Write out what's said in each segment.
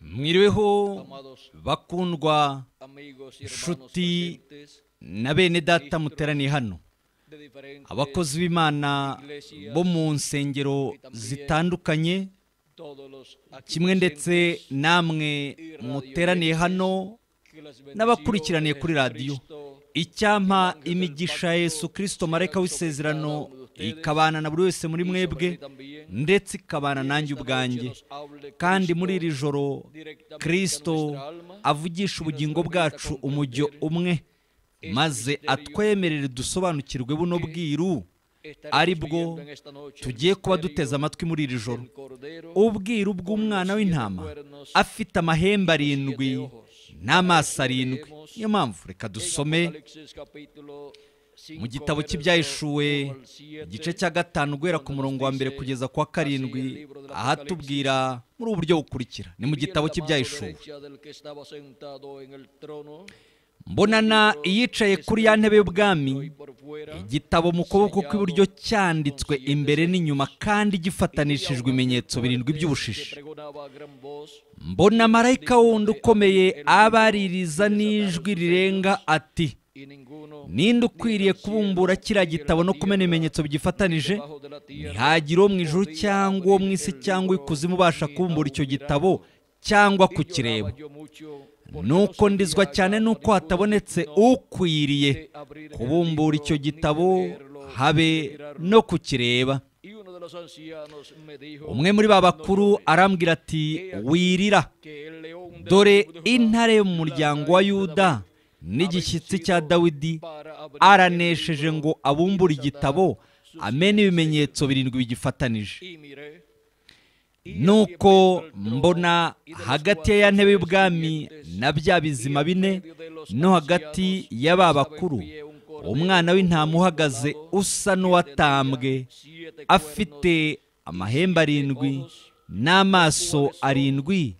mwiriweho bakundwa inshuti na bene data muteraniye hano abakozi b'imana bo mu nsengero zitandukanye kimwe ndetse namwe muteraniye hano n'abakurikiraniye kuri radiyo icyampa imigisha Yesu kirisito mareka w'isezerano ikabana na buri wese muri mwebwe ndetse ikabana nanjye ubwanjye kandi muri iri joro kirisito avugisha ubugingo bwacu umujyo umwe maze atwemerere dusobanukirwe buno bwiru ari bwo tugiye kuba duteze amatwi muri iri joro ubwiru bw'umwana w'intama afite amahembe arindwi n'amaso arindwi niyo mpamvu reka dusome mu gitabo cy'Ibyayishuwe igice cya gatanu guhera ku murongo wa mbere kugeza kwa wa karindwi ahatubwira muri ubu buryo bukurikira ni mu gitabo cy'Ibyayishuwe mbonana iyicaye kuri ya ntebe y'ubwami igitabo mu kuboko kw'iburyo cyanditswe imbere n'inyuma kandi gifatanishijwe ibimenyetso birindwi by'ubushishi mbona marayika wundi ukomeye abaririza n'ijwi rirenga ati ninde ukwiriye kubumbura kiriya gitabo no kumena ibimenyetso bigifatanije ntihagire uwo mu ijuru cyangwa uwo mu isi cyangwa ikuzimu ubasha kubumbura icyo gitabo cyangwa kukireba nuko ndizwa cyane nuko hatabonetse ukwiriye kubumbura icyo gitabo habe no kukireba umwe muri ba bakuru arambwira ati wirira dore intare mu muryango wa yuda n'igishyitsi cya dawidi aranesheje ngo abumbure igitabo amena ibimenyetso birindwi bigifatanije nuko mbona hagati ya ntebe y'ubwami na bya bizima bine no hagati y’aba bakuru umwana w'intama uhagaze usa n'uwatambwe afite amahembe arindwi n'amaso arindwi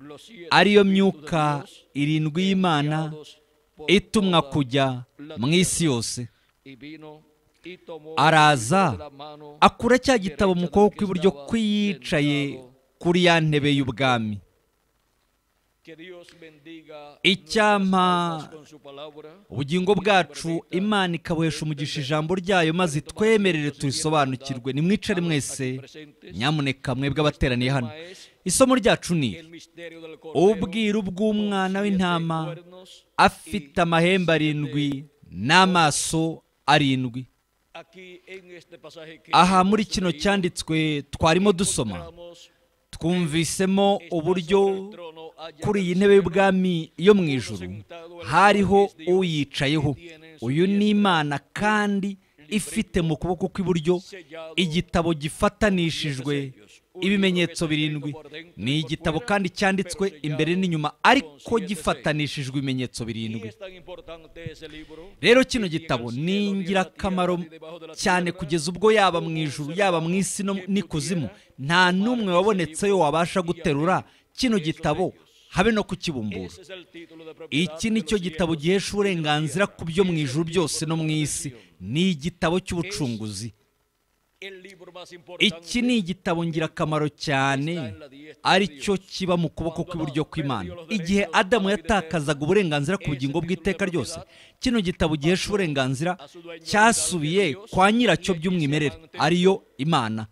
ariyo myuka irindwi y'imana itumwa kujya mu isi yose araza akura cya gitabo mu kuboko kw'iburyo kw'iyicaye kuri ya ntebe y'ubwami icyampa ubugingo bwacu imana ikabuhesha umugisha ijambo ryayo maze twemerere turisobanukirwe nimwicare mwese nyamuneka mwebwe abateraniye hano isomo ryacu ni ubwiru bw'umwana w'intama afite amahembe arindwi n'amaso arindwi aha muri kino cyanditswe twarimo dusoma twumvisemo uburyo kuri iyi ntebe y'ubwami yo mu ijoro hariho uyicayeho uyu ni imana kandi ifite mu kuboko kw'iburyo igitabo gifatanishijwe ibimenyetso birindwi ni igitabo kandi cyanditswe imbere n'inyuma ariko gifatanishijwe ibimenyetso birindwi rero kino gitabo ni ingirakamaro cyane kugeza ubwo yaba mu ijuru yaba mu isi n'ikuzimu nta n'umwe wabonetseyo wabasha guterura kino gitabo habe no kukibumbura iki ni cyo gitabo gihesha uburenganzira ku byo mu ijuru byose no mu isi ni igitabo cy'ubucunguzi iki ni igitabo ngirakamaro cyane cyo kiba mu kuboko kw'iburyo kw'imana igihe adamu yatakazaga uburenganzira ku bugingo bw'iteka ryose kino gitabo gihesha uburenganzira cyasubiye kwa nyiracyo by'umwimerere ariyo imana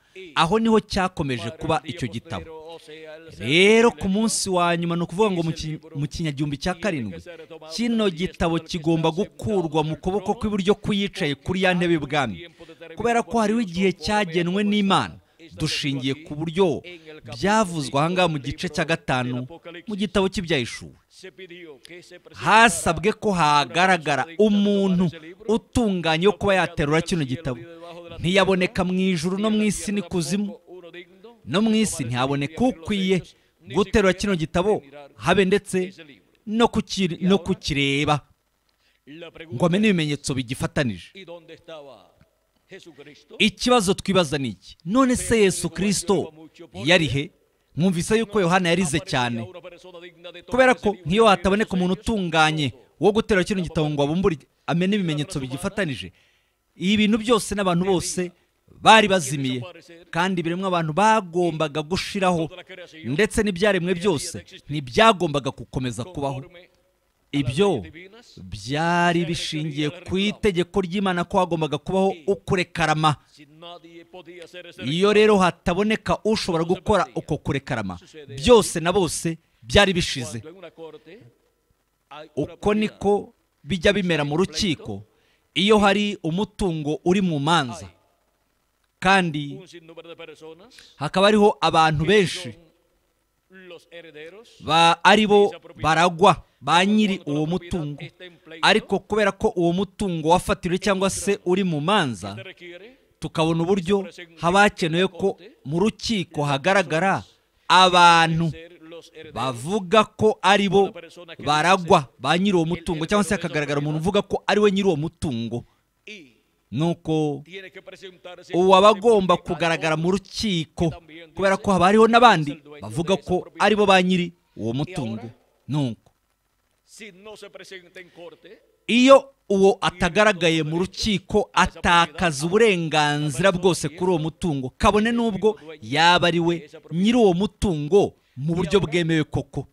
aho niho cyakomeje kuba icyo gitabo rero ku munsi wa nyuma ni ukuvuga ngo mu kinyagihumbi cya karindwi kino gitabo kigomba gukurwa mu kuboko kw'iburyo kw'iyicaye kuri ya ntebe y'ubwami kubera ko hariho igihe cyagenwe n'imana dushingiye ku buryo byavuzwe ahangaha mu gice cya gatanu mu gitabo cy'ibyayishuwe hasabwe ko hagaragara umuntu utunganye wo kuba yaterura kino gitabo ntiyaboneka mu ijuru no mu isi n'ikuzimu no mu isi ntihaboneka ukwiye guterura kino gitabo habe ndetse no kukireba ngo amenye ibimenyetso bigifatanije ikibazo twibaza ni iki none se yesu Kristo yari he mwumvise yuko yohana yarize cyane kubera ko nk'iyo hataboneka umuntu utunganye wo gutera kino gitabo ngo abumbure amene ibimenyetso bigifatanije ibi bintu byose n'abantu bose bari bazimiye kandi biremwa abantu bagombaga gushiraho ndetse n'ibyaremwe byose ntibyagombaga gukomeza kubaho ibyo byari bishingiye ku itegeko ry'imana ko hagombaga kubaho ukurekarama iyo rero hataboneka ushobora gukora uko kurekarama byose na bose byari bishize uko niko bijya bimera mu rukiko iyo hari umutungo uri mu manza kandi hakaba hariho abantu benshi ba aribo baragwa ba nyiri uwo mutungo ariko kubera ko uwo mutungo wafatiwe cyangwa se uri mu manza tukabona uburyo haba hakenewe ko mu rukiko hagaragara abantu bavuga ko ari bo baragwa ba nyiri uwo mutungo cyangwa se hakagaragara umuntu uvuga ko ari we nyiri uwo mutungo nuko uwaba agomba kugaragara mu rukiko kubera ko haba hariho n'abandi bavuga ko ari bo ba nyiri uwo mutungo nuko iyo uwo atagaragaye mu rukiko atakaza uburenganzira bwose kuri uwo mutungo kabone n'ubwo yaba ari we nyiri uwo mutungo mu buryo bwemewe koko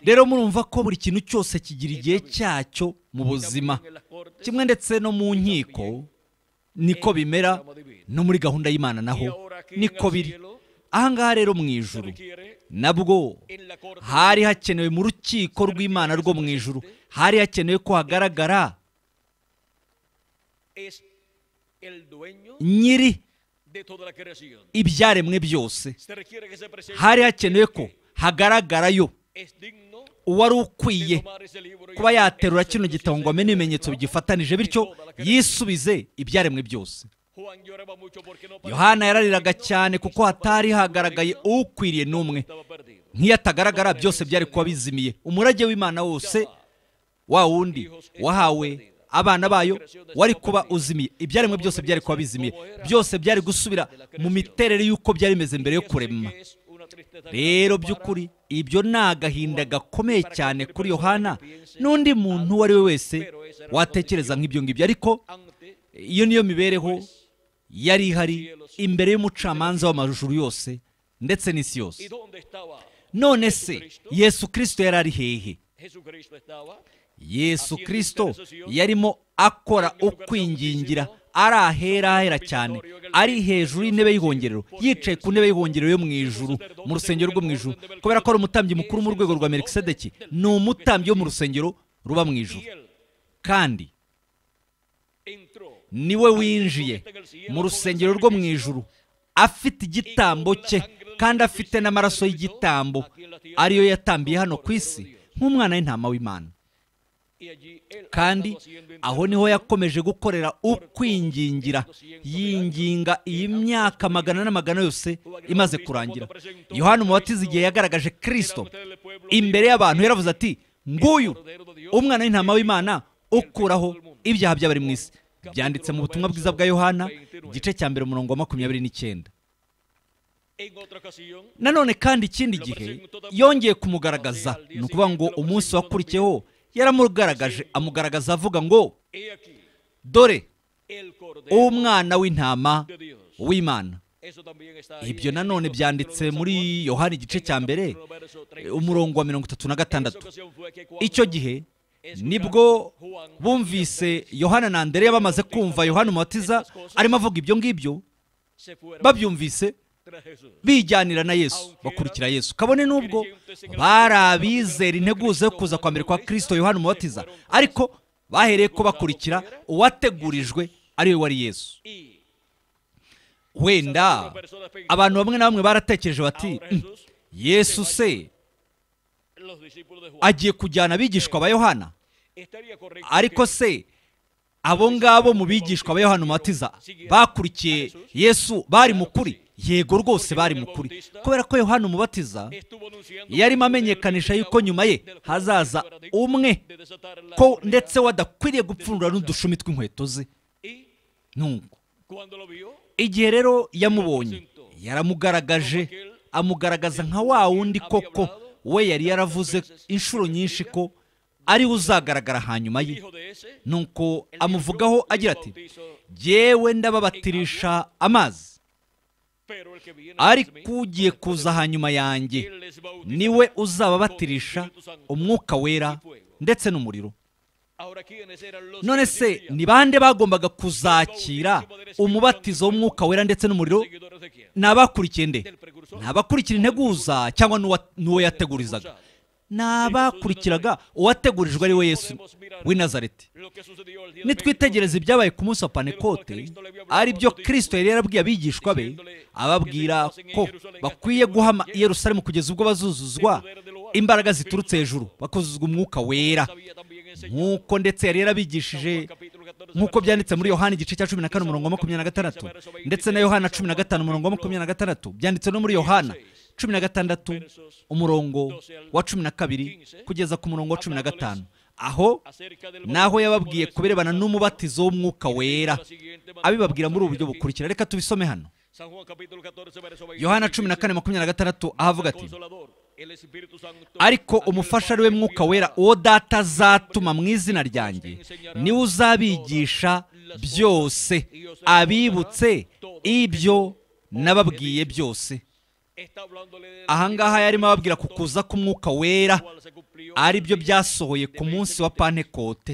rero murumva ko buri kintu cyose kigira igihe cyacyo mu buzima kimwe ndetse no mu nkiko niko bimera no muri gahunda y'imana naho niko biri ahangaha rero mu ijuru nabwo hari hakenewe mu rukiko rw'imana rwo mu ijuru hari hakenewe ko hagaragara nyiri ibyaremwe byose hari hakenewe ko hagaragarayo uwari ukwiye kuba yaterura kino gitabo ngo amenye ibimenyetso bigifatanije bityo yisubize ibyaremwe byose yohana yarariraga cyane kuko hatari hagaragaye ukwiriye n'umwe nk'iyo atagaragara byose byari kuba bizimiye umurage w'imana wose wa wundi wahawe abana bayo wari kuba uzimiye ibyaremwe byose byari kuba bizimiye byose byari gusubira mu miterere y'uko byari bimeze mbere yo kurema rero by'ukuri ibyo ni agahinda gakomeye cyane kuri yohana n'undi muntu uwo ari we wese watekereza nk'ibyo ngibyo ariko iyo niyo mibereho yari ihari imbere y'umucamanza w'amajuru yose ndetse n'isi yose none se yesu kirisito yari ari hehe yesu kirisito yarimo akora ukwingingira ari ahera ahera cyane ari hejuru y'intebe y'ihongerero yicaye ku ntebe y'ihongerero yo mu ijuru mu rusengero rwo mu ijuru kubera ko ari umutambyi mukuru mu rwego rwa merikisedeki ni umutambyi wo mu rusengero ruba mu ijuru kandi ni we winjiye mu rusengero rwo mu ijuru afite igitambo cye kandi afite n'amaraso y'igitambo ariyo yatambiye hano ku isi nk'umwana w'intama w'imana kandi aho niho yakomeje gukorera ukwingingira yinginga iyi myaka magana n'amagana yose imaze kurangira yohani umubatiza igihe yagaragaje kirisito imbere y'abantu yaravuze ati nguyu umwana w'intama w'imana ukuraho ibyaha by'abari mu isi byanditse mu butumwa bwiza bwa yohana igice cya mbere umurongo wa makumyabiri n'icyenda nanone kandi ikindi gihe yongeye kumugaragaza ni ukuvuga ngo umunsi wakurikiyeho yaramugaragaje amugaragaza avuga ngo dore umwana w'intama w'imana ibyo nanone byanditse muri yohani igice cya mbere umurongo wa mirongo itatu na gatandatu icyo gihe nibwo bumvise yohana na Andereya bamaze kumva yohana umubatiza arimo avuga ibyo ngibyo babyumvise bijyanira na yesu bakurikira yesu kabone n'ubwo bari abizera integuza kuza kwa kwa kirisito yohana Umutiza ariko bahereye ko bakurikira uwategurijwe we wari yesu wenda abantu bamwe na bamwe baratekereje bati mm, yesu se agiye kujyana abigishwa ba yohana ariko se abo ngabo mu bigishwa ba yohana umatiza bakurikiye yesu bari mu kuri yego rwose bari mu kuri kubera ko yohana umubatiza yarimo amenyekanisha yuko nyuma ye hazaza umwe ko ndetse wadakwiriye gupfundura n'udushumi tw'inkweto ze ntungu igihe rero yamubonye yaramugaragaje amugaragaza nka wa wundi koko we yari yaravuze inshuro nyinshi ko ari uzagaragara hanyuma ye nuko amuvugaho agira ati yewe ndababatirisha amazi ariko ugiye kuza hanyuma yanjye niwe uzababatirisha umwuka wera ndetse n'umuriro none se ni bande bagombaga kuzakira umubatizo w'umwuka wera ndetse n'umuriro ni abakurikiye nde ni abakurikira integuza cyangwa n'uwo yategurizaga ni abakurikiraga uwategurijwe ari we yesu w'i nazareti nitwitegereze ibyabaye ku munsi wa panekote ari byo kirisito yari yarabwiye abigishwa be ababwira ko bakwiye guhama Yerusalemu kugeza ubwo bazuzuzwa imbaraga ziturutse hejuru bakuzuzwa umwuka wera nk'uko ndetse yari yarabigishije nk'uko byanditse muri yohani igice cya cumi na kane umurongo wa makumyabiri na gatandatu ndetse na yohana cumi na gatanu umurongo wa makumyabiri na gatandatu byanditse no muri yohana cumi na gatandatu umurongo wa cumi na kabiri kugeza ku murongo wa cumi na gatanu aho naho yababwiye kubirebana n'umubatizo w'umwuka wera abibabwira muri ubu buryo bukurikira reka tubisome hano yohana cumi na kane makumyabiri na gatandatu ahavuga ati ariko umufasha ari we e mwuka wera uwo data azatuma mu izina ryanjye niwe uzabigisha byose abibutse ibyo nababwiye byose ahangaha yarimo ababwira ku kuza k'umwuka wera ari byo byasohoye ku munsi wa pantekote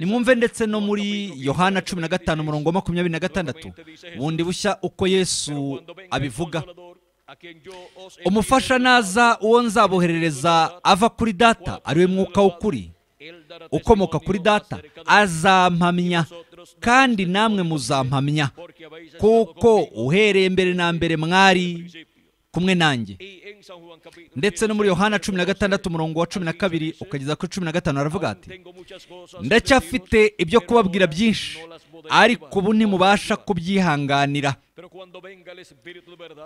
nimwumve ndetse no muri yohana cumi na gatanu umurongo makumyabiri na gatandatu bundi bushya uko yesu abivuga Umufasha naza uwo nzaboherereza ava kuri data ariwe mwuka w'ukuri ukomoka kuri data azampamya kandi namwe muzampamya kuko uhereye mbere na mbere mwari kumwe nanjye ndetse no muri yohana cumi na gatandatu umurongo wa cumi na kabiri ukageza kuri cumi na gatanu aravuga ati ndacyafite ibyo kubabwira byinshi ariko ubu ntimubasha kubyihanganira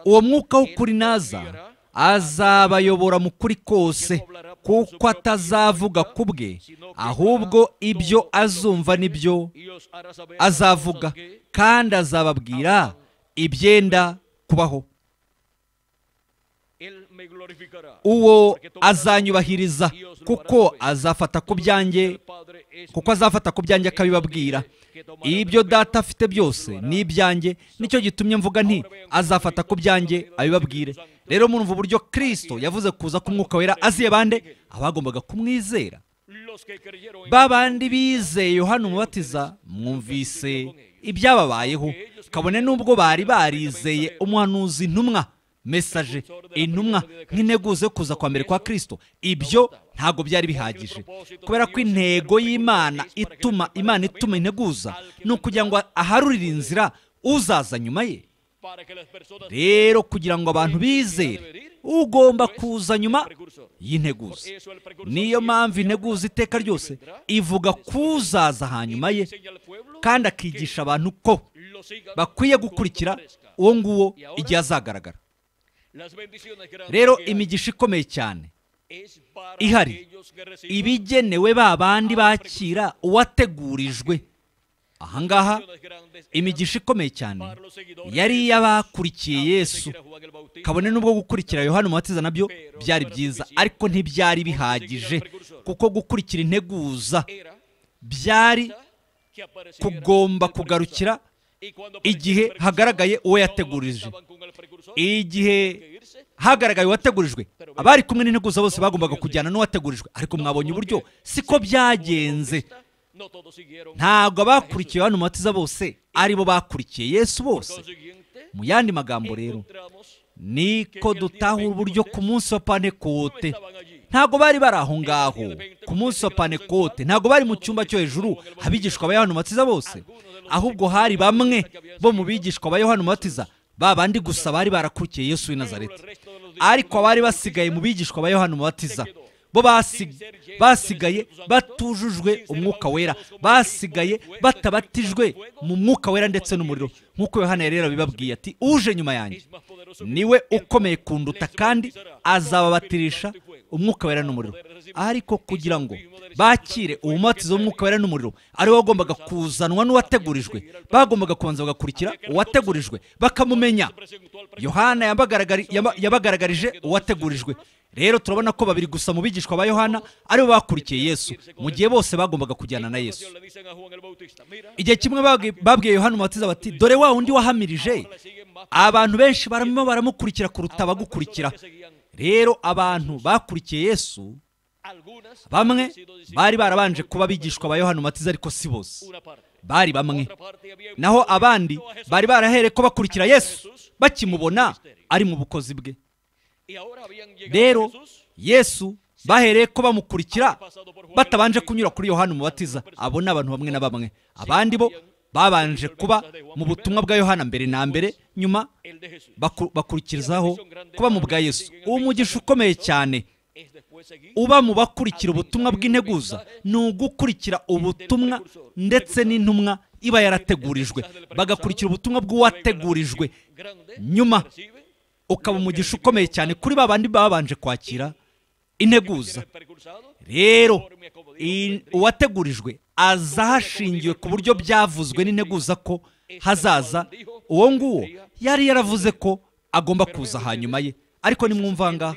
uwo mwuka w'ukuri naza azabayobora mu kuri kose kuko atazavuga ku bwe ahubwo ibyo azumva nibyo azavuga kandi azababwira ibyenda kubaho uwo azanyubahiriza kuko azafata ku byanjye kuko azafata ku byanjye akabibabwira ibyo data afite byose ni ibyanjye nicyo gitumye mvuga nti azafata ku byanjye abibabwire rero murumva uburyo kirisito yavuze kuza k'umwuka wera aziye bande abagombaga kumwizera ba bandi bizeye yohana umubatiza mwumvise ibyababayeho kabone n'ubwo bari barizeye umuhanuzi ntumwa mesaje intumwa nk'integuzo yo kuza kwa mbere kwa Kristo ibyo ntabwo byari bihagije kubera ko intego y'imana ituma imana ituma integuza ni ukugira ngo aharurire inzira uzaza nyuma ye rero kugira ngo abantu bizere ugomba kuza nyuma y'integuza niyo mpamvu integuza iteka ryose ivuga kuzaza hanyuma ye kandi akigisha abantu ko bakwiye gukurikira uwo nguwo igihe azagaragara rero imigisha ikomeye cyane ihari ibigenewe ba bandi bakira uwategurijwe ahangaha imigisha ikomeye cyane yari iy'abakurikiye yesu kabone n'ubwo gukurikira yohani umubatiza nabyo byari byiza ariko ntibyari bihagije kuko gukurikira integuza byari kugomba kugarukira igihe hagaragaye uwo yategurije igihe hagaragaye uwategurijwe abari kumwe n'integuza bose bagombaga kujyana n'uwategurijwe ariko mwabonye uburyo siko byagenze ntabwo abakurikiye hano matiza bose aribo bakurikiye yesu bose mu yandi magambo rero niko dutahura uburyo ku munsi wa panekote ntabwo bari bari aho ngaho ku munsi wa panekote ntabwo bari mu cyumba cyo hejuru abigishwa ba matiza bose ahubwo hari bamwe bo mu bigishwa ba yohani matiza ba bandi gusa bari barakurikiye yesu w'i nazareti ariko abari basigaye mu bigishwa ba yohani umubatiza bo basigaye batujujwe umwuka wera basigaye batabatijwe mu mwuka wera ndetse n'umuriro nk'uko yohana rero bibabwiye ati uje nyuma yanjye niwe ukomeye kunduta kandi azababatirisha umwuka wera n'umuriro ariko kugira ngo bakire umumatizo w'umwuka wera n'umuriro ari wagombaga kuzanwa n'uwategurijwe bagombaga kubanza bagakurikira uwategurijwe bakamumenya yohana yabagaragarije uwategurijwe rero turabona ko babiri gusa mu bigishwa ba yohana aribo bakurikiye yesu mu gihe bose bagombaga kujyana na yesu igihe kimwe babwiye yohana umubatiza bati dore wa wundi wahamirije abantu benshi barimo baramukurikira kuruta abagukurikira rero abantu bakurikiye yesu bamwe bari barabanje kuba abigishwa ba yohana umatiza ariko si bose bari bamwe naho abandi bari barahere ko bakurikira yesu bakimubona ari mu bukozi bwe rero yesu bahereye ko bamukurikira batabanje kunyura kuri yohana umubatiza abo ni abantu bamwe na bamwe abandi bo babanje kuba mu butumwa bwa yohana mbere na mbere nyuma bakurikizaho kuba mu bwa yesu uwo mugisha ukomeye cyane uba mu bakurikira ubutumwa bw'integuza ni ugukurikira ubutumwa ndetse n'intumwa iba yarategurijwe bagakurikira ubutumwa bw'uwategurijwe nyuma ukaba umugisha ukomeye cyane kuri ba bandi babanje kwakira integuza rero uwategurijwe aza hashingiwe ku buryo byavuzwe n'integuza ko hazaza uwo nguwo yari yaravuze ko agomba kuza hanyuma ye ariko nimwumvanga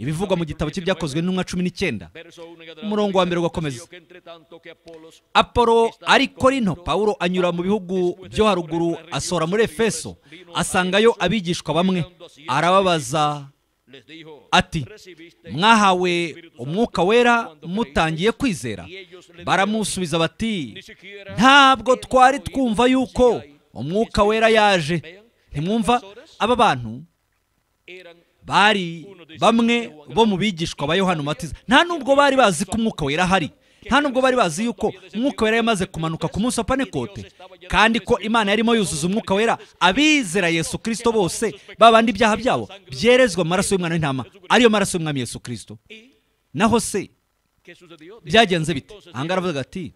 ibivugwa mu gitabo cy'ibyakozwe n'umwa cumi n'icyenda umurongo wa mbere ugakomeza apolo ari korino pawulo anyura mu bihugu byo haruguru asohora muri efeso asangayo abigishwa bamwe arababaza ati mwahawe umwuka wera mutangiye kwizera baramusubiza bati ntabwo twari twumva yuko umwuka wera yaje ntimwumva aba bantu bari bamwe bo mu bigishwa ba yohana umatiza nta nubwo bari bazi ko umwuka wera ahari nta nubwo bari bazi yuko umwuka wera yamaze kumanuka ku munsi wa panekote kandi ko imana yarimo yuzuza umwuka wera abizera yesu kirisito bose babandi ibyaha byabo byerezwa mu maraso y'umwana w'intama ariyo maraso y'umwami yesu kirisito naho se byagenze bite ahangaha aravuga ati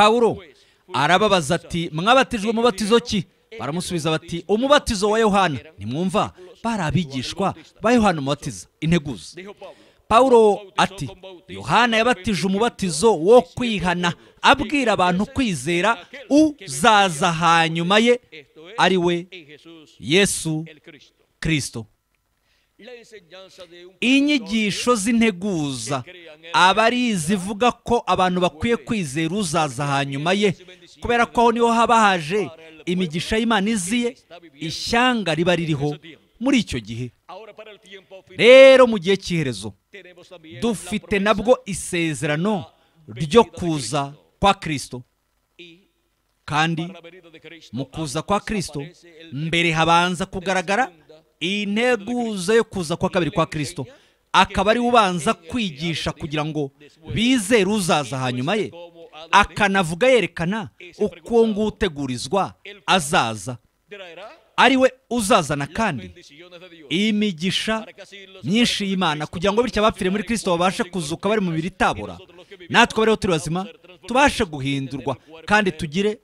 pawuro arababaza ati mwabatijwe batizo ki baramusubiza bati umubatizo wa yohana nimwumva bari abigishwa ba yohana umubatiza integuza paul ati yohana yabatije umubatizo wo kwihana abwira abantu kwizera uzaza hanyuma ye ari we yesu kirisito inyigisho z'integuza aba ari izivuga ko abantu bakwiye kwizera uzaza hanyuma ye kubera ko aho niho haba haje imigisha y'imana iziye ishyanga riba ririho muri icyo gihe rero mu gihe cy'iherezo dufite nabwo isezerano ryo kuza kwa kirisito kandi mu kuza kwa kirisito mbere habanza kugaragara integuza yo kuza kwa kabiri kwa kirisito akaba ari ubanza kwigisha kugira ngo bizere uzaza hanyuma ye akanavuga yerekana uko ngutegurizwa azaza we uzazana kandi iyi migisha myinshi y'imana kugira ngo bityo abapfire muri kirisito babashe kuzuka bari mu mibiri itabora natwe rero turi bazima tubashe guhindurwa kandi tugire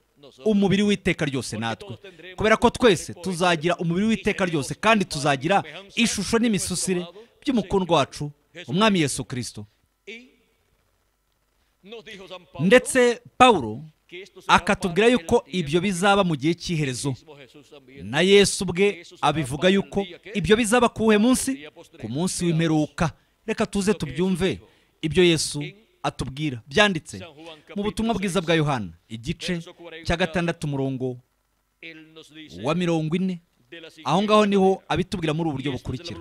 umubiri w'iteka ryose natwe kubera ko twese tuzagira umubiri w'iteka ryose kandi tuzagira ishusho n'imisusire by'umukundwa wacu umwami Yesu kirisito ndetse pawuro akatubwira yuko ibyo bizaba mu gihe cy'iherezo na yesu ubwe abivuga yuko ibyo bizaba kuwuhe munsi ku munsi w'imperuka reka tuze tubyumve ibyo yesu atubwira byanditse mu butumwa bwiza bwa yohana igice cya gatandatu murongo wa mirongo ine aho ngaho niho abitubwira muri ubu buryo bukurikira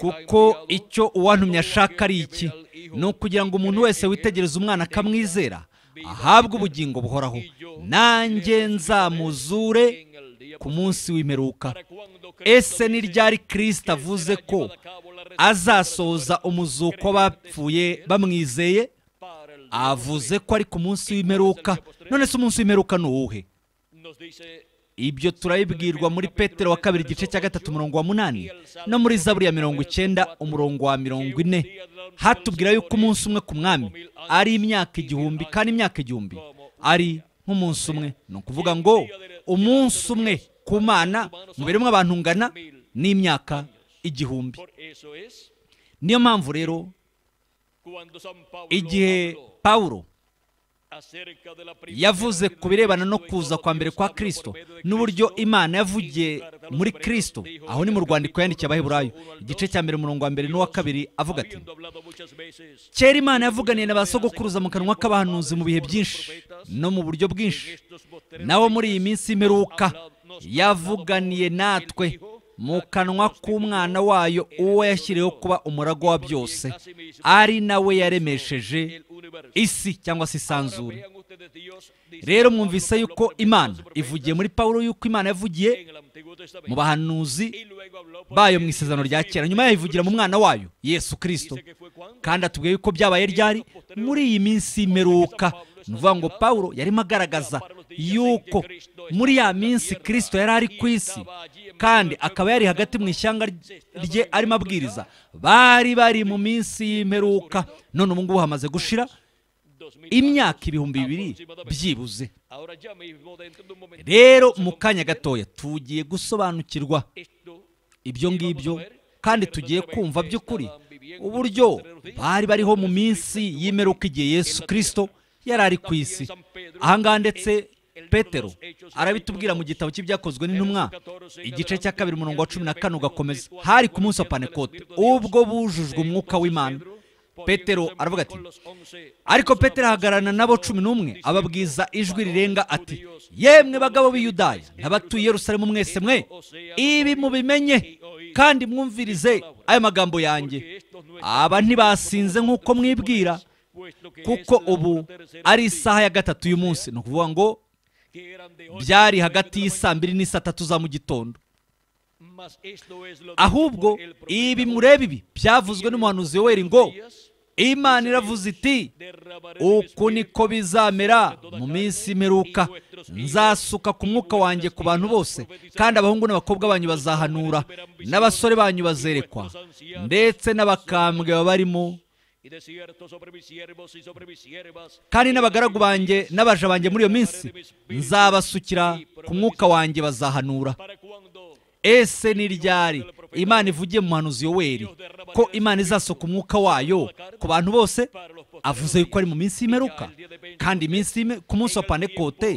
kuko icyo uwantumye ashaka ari iki ni ukugira ngo umuntu wese witegereza umwana akamwizera ahabwe ubugingo buhoraho nanjye nzamuzure ku munsi w'imperuka ese ni ryari kirisita avuze ko azasoza umuzuko w'abapfuye bamwizeye avuze ko ari ku munsi w'imperuka none se umunsi w'imperuka ni uwuhe ibyo turabibwirwa muri petero wa kabiri igice cya gatatu umurongo wa munani no muri zaburi ya mirongo icyenda umurongo wa mirongo ine hatubwira yuko umunsi umwe ku mwami ari imyaka igihumbi kandi imyaka igihumbi ari nk'umunsi umwe ni ukuvuga ngo umunsi umwe ku mana muberemo abantu ungana n'imyaka igihumbi niyo mpamvu rero igihe pawuro yavuze ku birebana no kuza kwa mbere kwa Kristo n'uburyo imana yavugiye muri Kristo aho ni mu rwandiko yandikiye abaheburayo igice cya mbere umurongo wa mbere n'uwa kabiri avuga ati kera imana yavuganiye na ba sogokuruza mu kanwa k'abahanuzi mu bihe byinshi no mu buryo bwinshi nawe muri iyi minsi imperuka yavuganiye natwe mu kanwa k'umwana wayo uwo yashyiriyeho kuba umurago wa byose ari nawe yaremesheje isi cyangwa se isanzure rero mwumvise yuko imana ivugiye muri pawulo yuko imana yavugiye mu bahanuzi bayo mu isezerano rya kera nyuma yayivugira mu mwana wayo yesu kirisito kandi atubwiye yuko byabaye ryari muri iyi minsi y'imperuka ni ukuvuga ngo pawulo yarimo agaragaza yuko muri ya minsi kirisito yari ari ku isi kandi akaba yari hagati mu ishyanga rye arimo abwiriza bari bari mu minsi y'imperuka none ubu ngubu hamaze gushira imyaka ibihumbi bibiri byibuze rero mu kanya gatoya tugiye gusobanukirwa ibyo ngibyo kandi tugiye kumva by'ukuri uburyo bari bariho mu minsi y'imperuka igihe Yesu kirisito yari ari ku isi ahangaha ndetse petero arabitubwira mu gitabo cy'ibyakozwe n'intumwa igice cya kabiri umurongo wa cumi na kane ugakomeza hari ku munsi wa panekote ubwo bujujwe umwuka w'imana petero aravuga ati ariko petero ahagararana nabo cumi n'umwe ababwiza ijwi rirenga ati yemwe bagabo b'iyudaya n'abatuye Yerusalemu mwese mwe ibi mubimenye kandi mwumvirize ayo magambo yanjye aba ntibasinze nk'uko mwibwira kuko ubu ari isaha ya gatatu y'umunsi ni ukuvuga ngo byari hagati y'isaa mbiri n'isaa tatu za mu gitondo ahubwo ibi mureba ibi byavuzwe n'umuhanuzi weri ngo imana iravuze iti uku niko bizamera mu minsi imeruka nzasuka ku mwuka wanjye ku bantu bose kandi abahungu n'abakobwa banyu bazahanura n'abasore banyu bazerekwa ndetse n'abakambwe baba kandi n'abagaragu banjye n'abaja banjye muri iyo minsi nzabasukira ku mwuka wanjye bazahanura ese ni ryari imana ivugiye mu muhanuzi yoweri ko imana izasohoka umwuka wayo ku bantu bose avuze yuko ari mu minsi y'imeruka kandi iminsi ku munsi wa panekote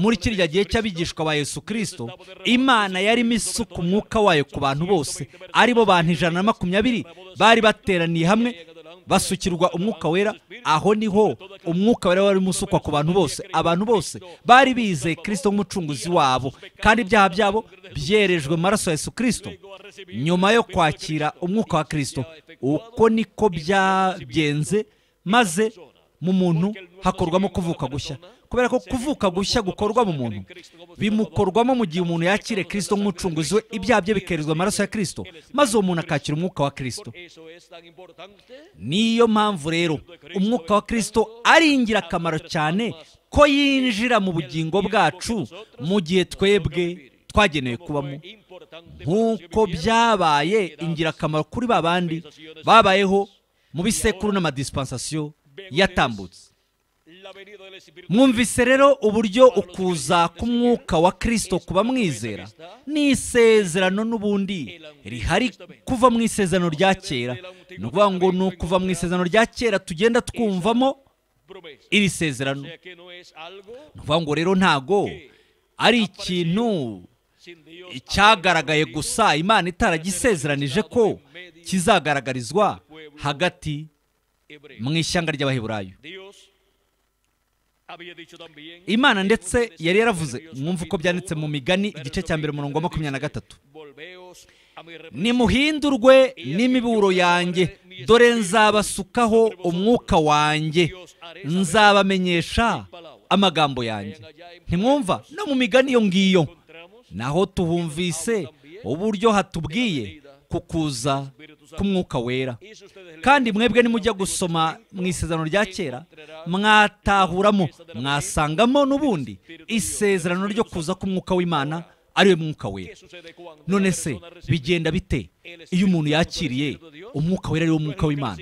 muri kiriya gihe cy'abigishwa ba Yesu kirisito imana yarimo isuka umwuka wayo ku bantu bose aribo bantu ijana na makumyabiri bari bateraniye hamwe basukirwa umwuka wera aho niho umwuka wera wari umusukwa ku bantu bose abantu bose bari bize kirisito nk'umucunguzi wabo kandi ibyaha byabo byerejwe maraso ya Yesu kirisito nyuma yo kwakira umwuka wa kirisito uko niko byagenze maze mu muntu hakorwamo kuvuka gushya kubera ko kuvuka gushya gukorwa mu muntu bimukorwamo mu gihe umuntu yakire kirisito nk'umucunguzi we ibyaha bye bikerezwa amaraso ya kirisito maze uwo muntu akakira umwuka wa kirisito niyo mpamvu rero umwuka wa kirisito ari ingirakamaro cyane ko yinjira mu bugingo bwacu mu gihe twebwe twagenewe kubamo nk'uko byabaye ingirakamaro kuri ba bandi babayeho mu bisekuru n'amadispensasiyo yatambutse mwumvise rero uburyo ukuza k'umwuka wa kirisito kuba mwizera ni isezerano n'ubundi rihari kuva mu isezerano rya kera ni ukuvuga ngo ni ukuva mu isezerano rya kera tugenda twumvamo iri sezerano ni ukuvuga ngo rero ntago ari ikintu cyagaragaye gusa imana itaragisezeranije ko kizagaragarizwa hagati mu ishyanga ry'abaheburayo imana ndetse yari yaravuze mwumva uko byanditse mu migani igice cya mbere umurongo wa makumyabiri na gatatu nimuhindurwe n'imiburo yanjye dore nzabasukaho umwuka wanjye nzabamenyesha amagambo yanjye ntimwumva no mu migani iyo ngiyo naho tuhumvise uburyo hatubwiye ku kuza k'umwuka wera kandi mwebwe nimujya gusoma mu isezerano rya kera mwatahuramo mwasangamo n'ubundi isezerano ryo kuza k'umwuka w'imana ariwe mwuka wera none se bigenda bite iyo umuntu yakiriye umwuka wera ariwo mwuka w'imana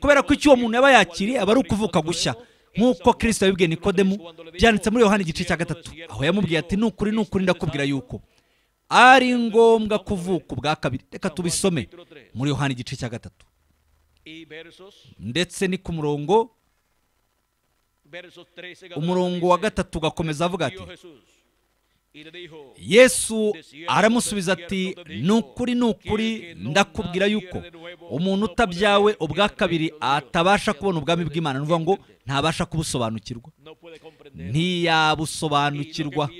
kubera ko icyo uwo muntu yaba yakiriye aba ari ukuvuka gushya nk'uko kirisita yabibwiye nikodemu byanditse muri yohani igice cya gatatu aho yamubwiye ati ni ukuri ni ukuri ndakubwira yuko ari ngombwa kuvuka ubwa kabiri reka tubisome muri yohani igice cya gatatu ndetse ni ku murongo umurongo wa gatatu ugakomeza avuga ati yesu aramusubiza ati ni ukuri ni ukuri ndakubwira yuko umuntu utabyawe ubwa kabiri atabasha kubona ubwami bw'imana ni ngo ntabasha kubusobanukirwa ntiyabusobanukirwa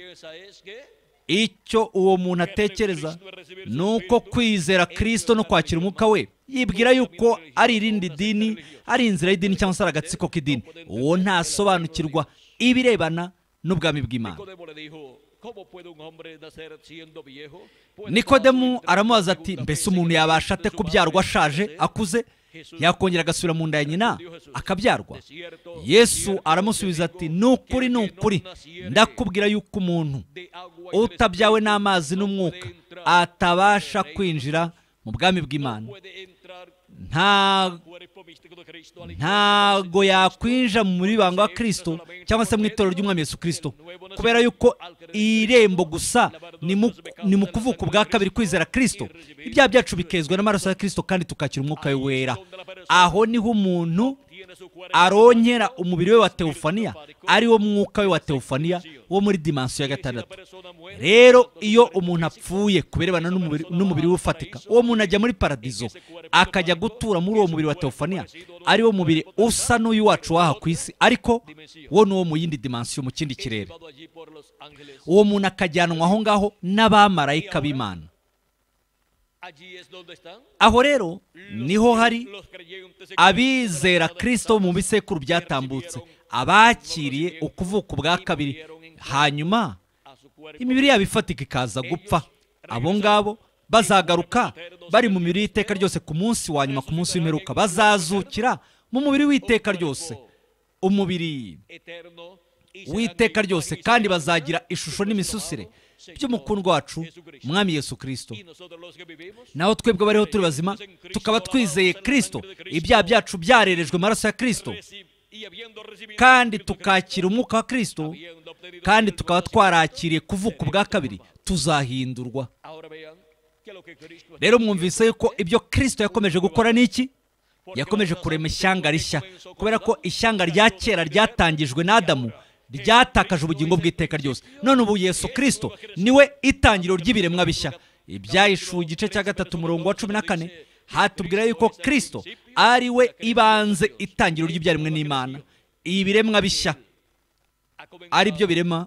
icyo uwo muntu atekereza ni uko kwizera kirisito no kwakira umwuka we yibwira yuko ari irindi dini ari inzira y'idini cyangwa se ari agatsiko k'idini uwo ntasobanukirwa ibirebana n'ubwami bw'imana nikodemu aramubaza ati mbese umuntu yabasha ate kubyarwa ashaje akuze yakongera agasubira mu nda ya nyina akabyarwa yesu aramusubiza ati ni ukuri ni ukuri ndakubwira yuko umuntu utabyawe n'amazi n'umwuka atabasha kwinjira mu bwami bw'imana ntago yakwinjira muri banga wa kirisito cyangwa se mu itorero ry'umwami Yesu kirisito kubera yuko irembo gusa ni mu kuvuka ubwa kabiri kwizera kirisito ibyaha byacu bikezwa n'amaraso ya kirisito kandi tukakira umwuka wera aho niho umuntu arongera umubiri we wa teufaniya ari wo mwuka we wa teufaniya wo muri dimansiyo ya gatandatu rero iyo umuntu apfuye ku birebana n'umubiri we ufatika uwo muntu ajya muri paradizo akajya gutura muri uwo mubiri wa teufaniya ari wo mubiri usa n'uyu wacu waha ku isi ariko wo ni uwo mu yindi dimansiyo mu kindi kirere uwo muntu akajyanwa aho ngaho n'abamarayika b'imana aho rero niho hari abizera Kristo mu bisekuru byatambutse abakiriye ukuvuka ubwa kabiri hanyuma imibiri yabo ifatika ikaza gupfa abo ngabo bazagaruka bari mu mibiri y'iteka ryose ku munsi wa nyuma ku munsi w'imperuka bazazukira mu mubiri w'iteka ryose umubiri w'iteka ryose kandi bazagira ishusho n'imisusire by'umukungu wacu mwami yesu Kristo naho twebwe bariho turi bazima tukaba twizeye Kristo ibyaha byacu byarerejwe amaraso ya Kristo kandi tukakira umwuka wa Kristo kandi tukaba twarakiriye kuvuka ubwa kabiri tuzahindurwa rero mwumvise yuko ibyo Kristo yakomeje gukora ni iki yakomeje kurema ishyanga rishya kubera ko ishyanga rya kera ryatangijwe na Adamu ryatakaje ubugingo bw'iteka ryose none ubu yesu kirisito niwe itangiriro ry'ibiremwa bishya ibyahishuwe igice cya gatatu umurongo wa cumi na kane hatubwira yuko kirisito ari we ibanze itangiriro ry'ibyaremwe n'imana ibiremwa bishya ari byo birema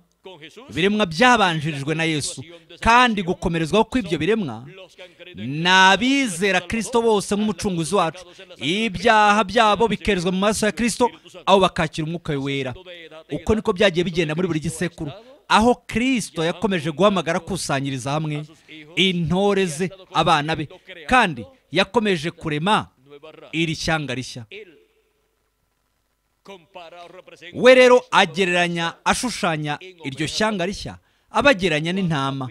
biremwa byabanjirijwe na yesu kandi gukomerezwaho kw'ibyo biremwa ni abizera kirisito bose nk'umucunguzi wacu ibyaha byabo bikerezwa mu maso ya kirisito aho bakakira umwuka wera uko niko byagiye bigenda muri buri gisekuru aho kirisito yakomeje guhamagara akusanyiriza hamwe intore ze abana be kandi yakomeje kurema iri shyanga rishya we rero agereranya ashushanya iryo shyanga rishya abagereranya n'intama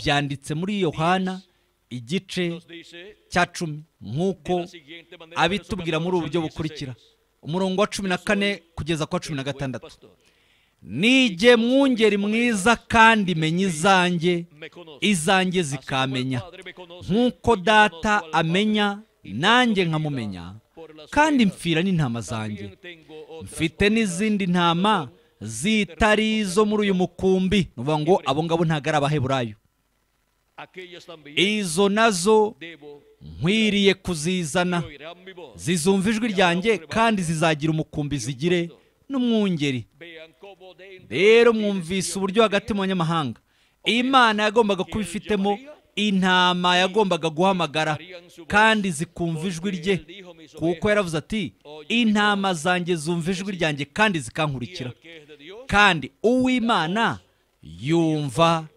byanditse muri yohana igice cya cumi nk'uko abitubwira muri ubu buryo bukurikira umurongo wa cumi na kane kugeza kwa cumi na gatandatu nige mwungeri mwiza kandi menya izanjye izanjye zikamenya nk'uko data amenya nanjye nkamumenya kandi mfira n'intama zanjye mfite n'izindi ntama zitari izo muri uyu mukumbi ni ukuvuga ngo abo ngabo ntabwo ari abaheburayo izo nazo nkwiriye kuzizana zizumva ijwi ryanjye kandi zizagira umukumbi zigire n'umwungeri rero mwumvise uburyo hagati mu banyamahanga imana yagombaga kuba ifitemo intama yagombaga guhamagara kandi zikumva ijwi rye kuko yaravuze ati intama zanjye zumva ijwi ryanjye kandi zikankurikira kandi uwimana yumva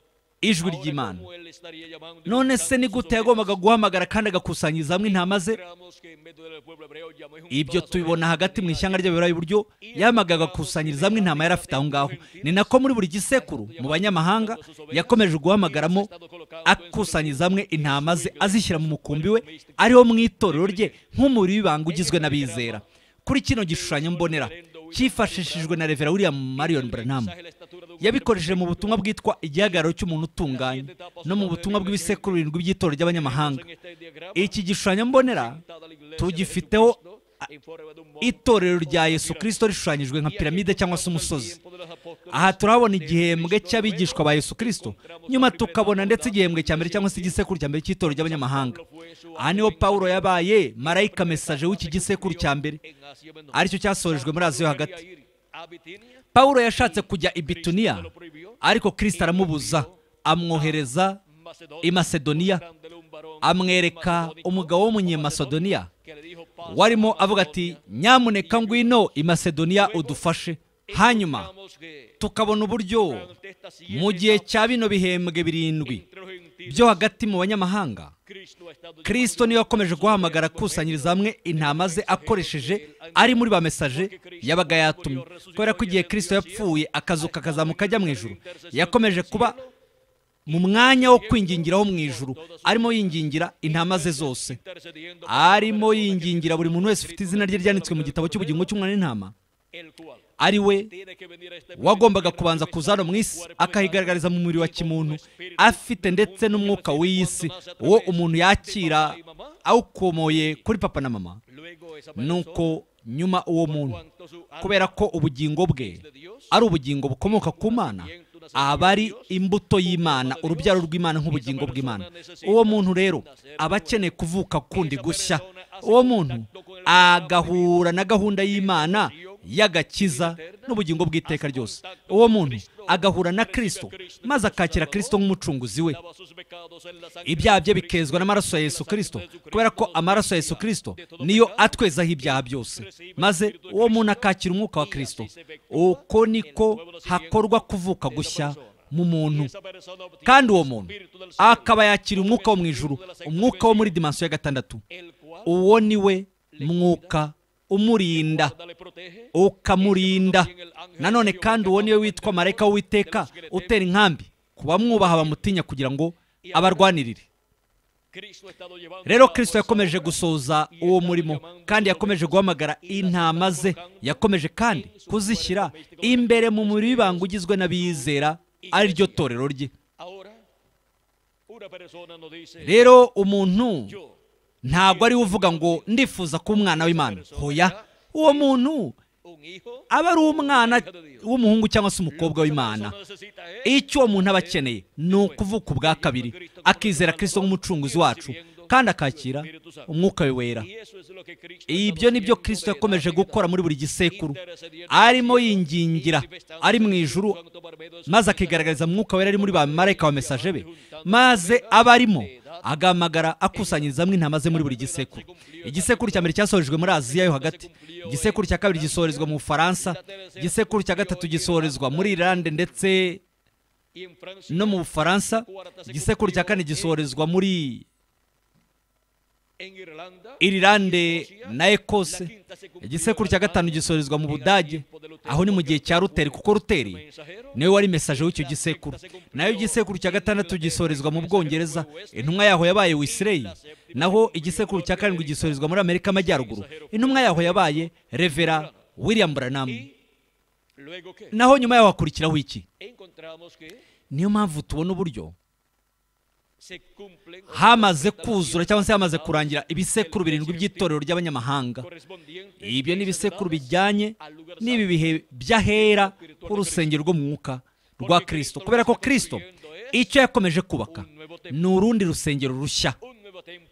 ijwi ry'imana none se ni gute yagombaga guhamagara kandi agakusanyiriza hamwe intama ze ibyo tubibona hagati mu ishyanga ry'ababiri iburyo yamagara agakusanyiriza hamwe intama yari afite aho ngaho ni nako muri buri gisekuru mu banyamahanga yakomeje guhamagaramo akusanyiriza hamwe intama ze azishyira mu mukumbi we ariho mu itorero rye nk'umubiri w'ibanga ugizwe n'abizera kuri kino gishushanyo mbonera cyifashishijwe na revera william marion branham yabikoresheje mu butumwa bwitwa igihagararo cy'umuntu utunganye no mu butumwa bw'ibisekuru birindwi by'itorero ry'abanyamahanga iki gishushanyo mbonera tugifiteho itorero rya yesu kirisito rishushanyijwe nka piramide cyangwa se umusozi aha turahabona igihembwe cy'abigishwa ba yesu kirisito nyuma tukabona ndetse igihembwe cya mbere cyangwa se igisekuru cya mbere cy'itorero ry'abanyamahanga aha niho paul yabaye marayika mesaje w'iki gisekuru cya mbere aricyo cyasorejwe muri aziyo yo hagati paul yashatse kujya i bituniya ariko kirisito aramubuza amwohereza i masedoniya amwereka umugabo w'umunyemasodoniya warimo avuga ati nyamuneka ngwino i masedoniya udufashe hanyuma tukabona uburyo mu gihe cya bino bihembwe birindwi byo hagati mu banyamahanga kirisito niyo yakomeje guhamagara akusanyiriza hamwe intama ze akoresheje ari muri ba mesaje yabaga yatumye kubera ko igihe kirisito yapfuye akazu kakazamuka ajya mu ijoro yakomeje kuba mu mwanya wo kwingingiraho mu ijuru arimo yingingira intama ze zose arimo yingingira buri muntu wese ufite izina rye ryanditswe mu gitabo cy'ubugingo cy'umwana n'intama ari we wagombaga kubanza kuzana mu isi akayigaragariza mu mubiri wa kimuntu afite ndetse n'umwuka w'iyi si uwo umuntu yakira awukomoye kuri papa na mama nuko nyuma uwo muntu kubera ko ubugingo bwe ari ubugingo bukomoka ku mana abari imbuto y'imana urubyaro rw'imana nk'ubugingo bw'imana uwo muntu rero aba akeneye kuvuka kundi gushya uwo muntu agahura na gahunda y'imana y'agakiza n'ubugingo bw'iteka ryose uwo muntu agahura na kristo maze akakira kristo nk'umucunguzi we ibyaha bye bikezwa n'amaraso ya yesu kristo kubera ko amaraso ya yesu kristo niyo atwezaho ibyaha byose maze uwo muntu akakira umwuka wa kristo uko niko hakorwa kuvuka gushya mu muntu kandi uwo muntu akaba yakira umwuka wo mu ijuru umwuka wo muri dimansiyo ya gatandatu uwo ni we mwuka umurinda ukamurinda nanone kandi uwo niwe witwa marayika w'uwiteka utera inkambi ku bamwubaha bamutinya kugira ngo abarwanirire rero kirisito yakomeje gusoza uwo murimo kandi yakomeje guhamagara intama ze yakomeje kandi kuzishyira imbere mu muri w'ibanga ugizwe n'abiyizera ari torero rye rero umuntu ntabwo ari we uvuga ngo ndifuza kuba umwana w'imana hoya uwo muntu aba ari umwana w'umuhungu cyangwa se umukobwa w'imana icyo uwo muntu aba akeneye ni ukuvuka ubwa kabiri akizera kirisito nk'umucunguzi wacu kandi akakira umwuka we wera ibyo ni byo kirisito yakomeje gukora muri buri gisekuru arimo yingingira ari mu ijuru maze akigaragariza mwuka wera ari muri ba marayika wa mesaje be maze aba arimo agahamagara akusanyirizamo intama ze muri buri gisekuru igisekuru cya mbere cyasorejwe muri aziya yo hagati igisekuru cya kabiri gisohorezwa mu bufaransa igisekuru cya gatatu gisohorezwa muri irande ndetse no mu bufaransa igisekuru cya kane gisohorezwa muri irilande na ekose igisekuru cya gatanu gisorezwa mu budage aho ni mu gihe cya ruteri kuko ruteri niwe wari mesaje w'icyo gisekuru nayo igisekuru cya gatandatu gisorezwa mu bwongereza intumwa yaho yabaye wisireyi naho igisekuru cya karindwi gisorezwa muri amerika amajyaruguru intumwa yaho yabaye revera william branham naho nyuma yaho hakurikiraho iki niyo mpamvu tubona uburyo hamaze kuzura cyangwa se hamaze kurangira ibisekuru birindwi by'itorero ry'abanyamahanga ibyo ni ibisekuru bijyanye n'ibi bihe by'ahera h'urusengero rw'umwuka rwa kirisito kubera ko kirisito ¿eh? icyo yakomeje kubaka ni urundi rusengero rushya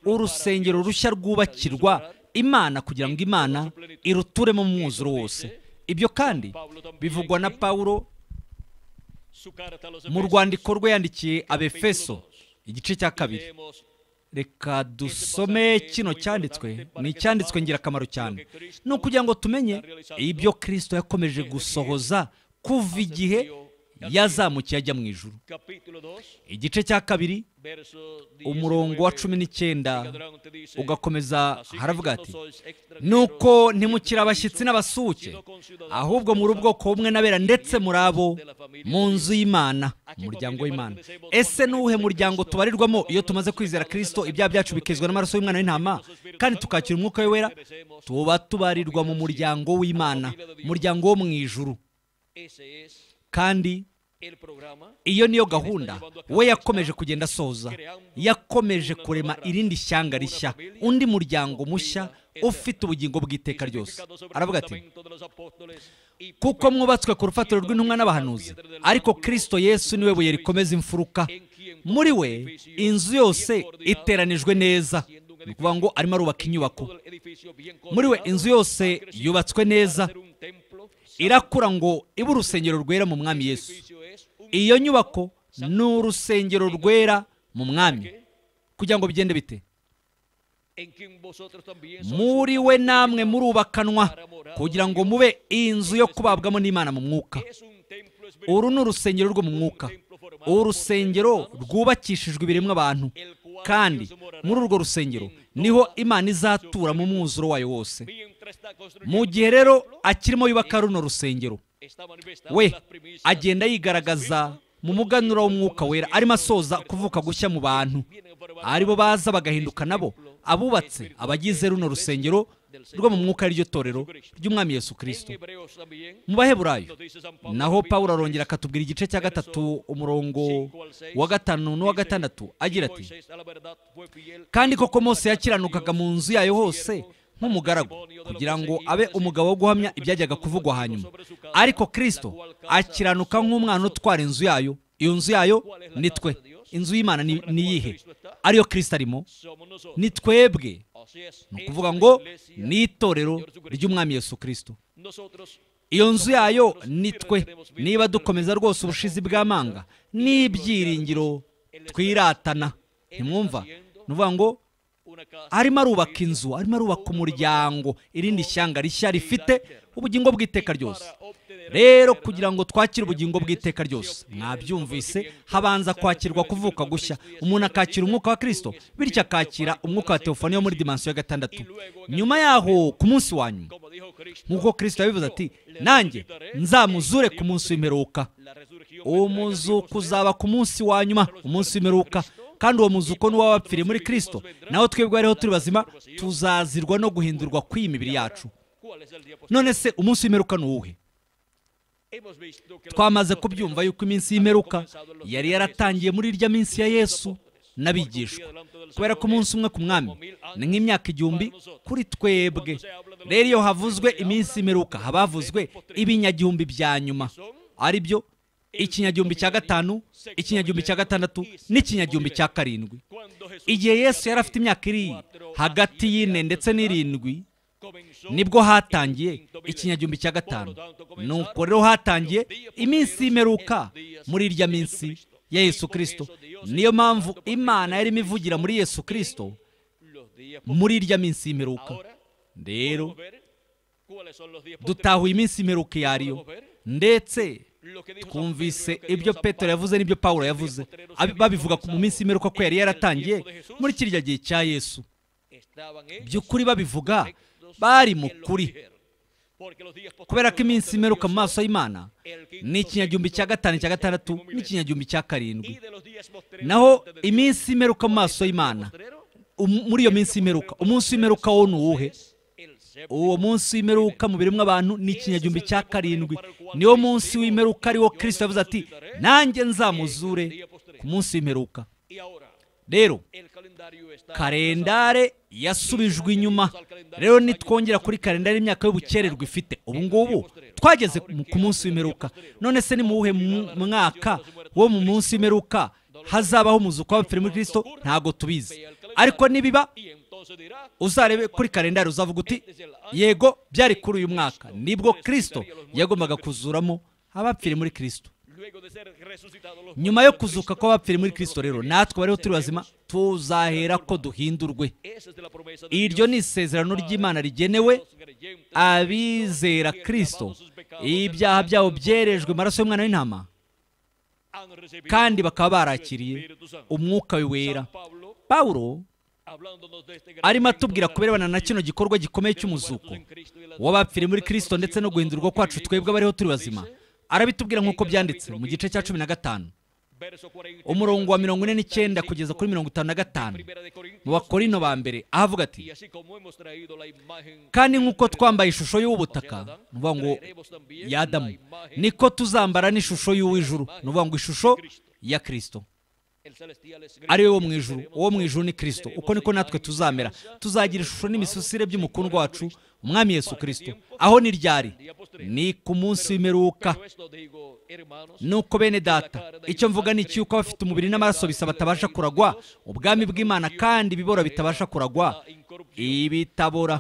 urusengero rushya rwubakirwa imana kugira ngo imana iruturemo umwuzuro wose ibyo kandi bivugwa na pawulo mu rwandiko rwe yandikiye abefeso igice cya kabiri reka dusome kino cyanditswe ni icyanditswe ngirakamaro cyane ni ukugira ngo tumenye ibyo kirisito yakomeje gusohoza kuva igihe yazamukiye ajya mu ijuru igice cya kabiri umurongo wa cumi n'icyenda ugakomeza haravuga ati nuko ntimukira abashyitsi n'abasuke ahubwo muri ubwoko bumwe n'abera ndetse muri abo mu nzu y'imana umuryango w'imana ese n'uwuhe muryango tubarirwamo iyo tumaze kwizera Kristo ibyaha byacu bikezwa n'amaraso y'umwana w'intama kandi tukakira umwuka we wera tuba tubarirwa mu muryango w'imana umuryango wo mu ijuru kandi iyo niyo gahunda we yakomeje kugenda asoza yakomeje kurema irindi shyanga rishya undi muryango mushya ufite ubugingo bw'iteka ryose aravuga ati kuko mwubatswe ku rufatiro rw'intumwa n'abahanuzi ariko kirisito yesu niwe buye rikomeza imfuruka muri we inzu yose iteranijwe neza ni ukuvuga ngo arimo arubaka inyubako muri we inzu yose yubatswe neza irakura ngo ibe urusengero rwera mu mwami yesu iyo nyubako ni urusengero rwera mu mwami kugira ngo bigende bite muri we namwe murubakanwa kugira ngo mube inzu yo kubabwamo n'imana mu mwuka uru ni urusengero rwo mu mwuka urusengero rwubakishijwe ibiremwa abantu kandi muri urwo rusengero niho imana izatura mu mwuzuro wayo wose mu gihe rero akirimo yubaka runo rusengero we agenda yigaragaza mu muganura w'umwuka wera arimo asoza kuvuka gushya mu bantu aribo baza bagahinduka nabo abubatse abagize runo rusengero rwo mu mwuka ariryo torero ry'umwami Yesu Kristo mu baheburayo naho paul arongera akatubwira igice cya gatatu umurongo wa gatanu n'uwa gatandatu agira ati kandi koko mose yakiranukaga mu nzu yayo hose nk'umugaragu kugira ngo abe umugabo wo guhamya ibyajyaga kuvugwa hanyuma ariko Kristo akiranuka nk'umwana utwara inzu yayo iyo nzu yayo ni twe inzu y'imana ni iyihe ariyo Kristo arimo ni twebwe ni ukuvuga ngo ni itorero ry'umwami yesu Kristo. iyo nzu yayo nitwe niba dukomeza rwose ubushizi bw'amanga n'ibyiringiro twiratana ntimwumva ni ukuvuga ngo arimo arubaka inzu arimo arubaka umuryango irindi shyanga rishya rifite ubugingo bw'iteka ryose rero kugira ngo twakire ubugingo bw'iteka ryose mwabyumvise habanza kwakirwa kuvuka gushya umuntu akakira umwuka wa kristo bityo akakira umwuka wa telefone yo muri dimansiyo ya gatandatu nyuma yaho ku munsi wa nyuma nk'uko kristo yabivuze ati nanjye nzamuzure ku munsi w'imperuka umuzuko uzaba ku munsi wa nyuma umunsi w'imperuka kandi uwo muzuko n'uwo wapfiriye muri kristo naho twebwe ariho turi bazima tuzazirwa no guhindurwa kw'iyi mibiri yacu none se umunsi w'imperuka ni uwuhe twamaze kubyumva yuko iminsi y'imperuka yari yaratangiye muri irya minsi ya yesu n'abigishwa kubera ko umunsi umwe ku mwami ni nk'imyaka igihumbi kuri twebwe rero iyo havuzwe iminsi y'imperuka haba havuzwe ibinyagihumbi bya nyuma ari byo ikinyagihumbi cya gatanu ikinyagihumbi cya gatandatu n'ikinyagihumbi cya karindwi igihe yesu yari afite imyaka iri hagati y'ine ndetse n'irindwi nibwo hatangiye ikinyagihumbi cya gatanu nuko rero hatangiye iminsi y'imeruka muri irya minsi ya yesu kirisito niyo mpamvu imana yari ivugira muri yesu kirisito muri irya minsi y'imeruka rero dutahuye iminsi y'imeruka iyo ariyo ndetse twumvise ibyo petero yavuze n'ibyo paul yavuze babivuga mu minsi y'imeruka ko yari yaratangiye muri kirya gihe cya yesu by'ukuri babivuga bari mu kuri kubera ko iminsi imeruka mu maso y'imana ni ikinyagihumbi cya gatanu cya gatandatu n'ikinyagihumbi cya karindwi naho iminsi imeruka mu maso y'imana um, muri iyo minsi imeruka umunsi w'imeruka wo ni uwuhe uwo munsi w'imeruka mu biremwa abantu ni ikinyagihumbi cya karindwi niwo munsi w'imeruka ariwo kirisita yavuze ati nanjye nzamuzure ku munsi w'imeruka rero karendare yasubijwe inyuma rero nitwongera kuri karendare imyaka y'ubukererwe ifite ubu ngubu twageze ku munsi w'imperuka none se ni mu wuhe mwaka wo mu munsi w'imperuka hazabaho umuzuko w'abapfiri muri kirisito ntabwo tubizi ariko nibiba uzarebe kuri karendari uzavuga uti yego byari kuri uyu mwaka nibwo kirisito yagombaga kuzuramo abapfiri muri kirisito nyuma yo kuzuka kw'abapfiri muri Kristo rero natwe rero turi bazima tuzahera ko duhindurwe iryo ni isezerano ry'imana rigenewe abizera Kristo ibyaha byabo byerejwe amaraso y'umwana w'intama kandi bakaba barakiriye umwuka wera pawuro arimo atubwira kubirebana na kino gikorwa gikomeye cy'umuzuko w'abapfiri muri Kristo ndetse no guhindurwa kwacu twebwe abariho turi bazima arabitubwira nk'uko byanditse mu gice cya cumi na gatanu umurongo wa mirongo ine n'icyenda kugeza kuri mirongo itanu na gatanu mu bakorino ba mbere ahavuga ati kandi nk'uko twambaye ishusho y'ubutaka ni ngo yadamu niko tuzambara n'ishusho y'uw'ijuru ni ukuvuga ngo ishusho ya kirisito ariwe wo mu ijuru uwo mu ijuru ni kirisito uko niko natwe tuzamera tuzagira ishusho n'imisusire by'umukundwa wacu umwami yesu kirisito aho ni ryari ni ku munsi w'imperuka nuko bene data icyo mvuga ni iki uko abafite umubiri n'amaraso bisa batabasha kuragwa ubwami bw'imana kandi ibibora bitabasha kuragwa ibitabora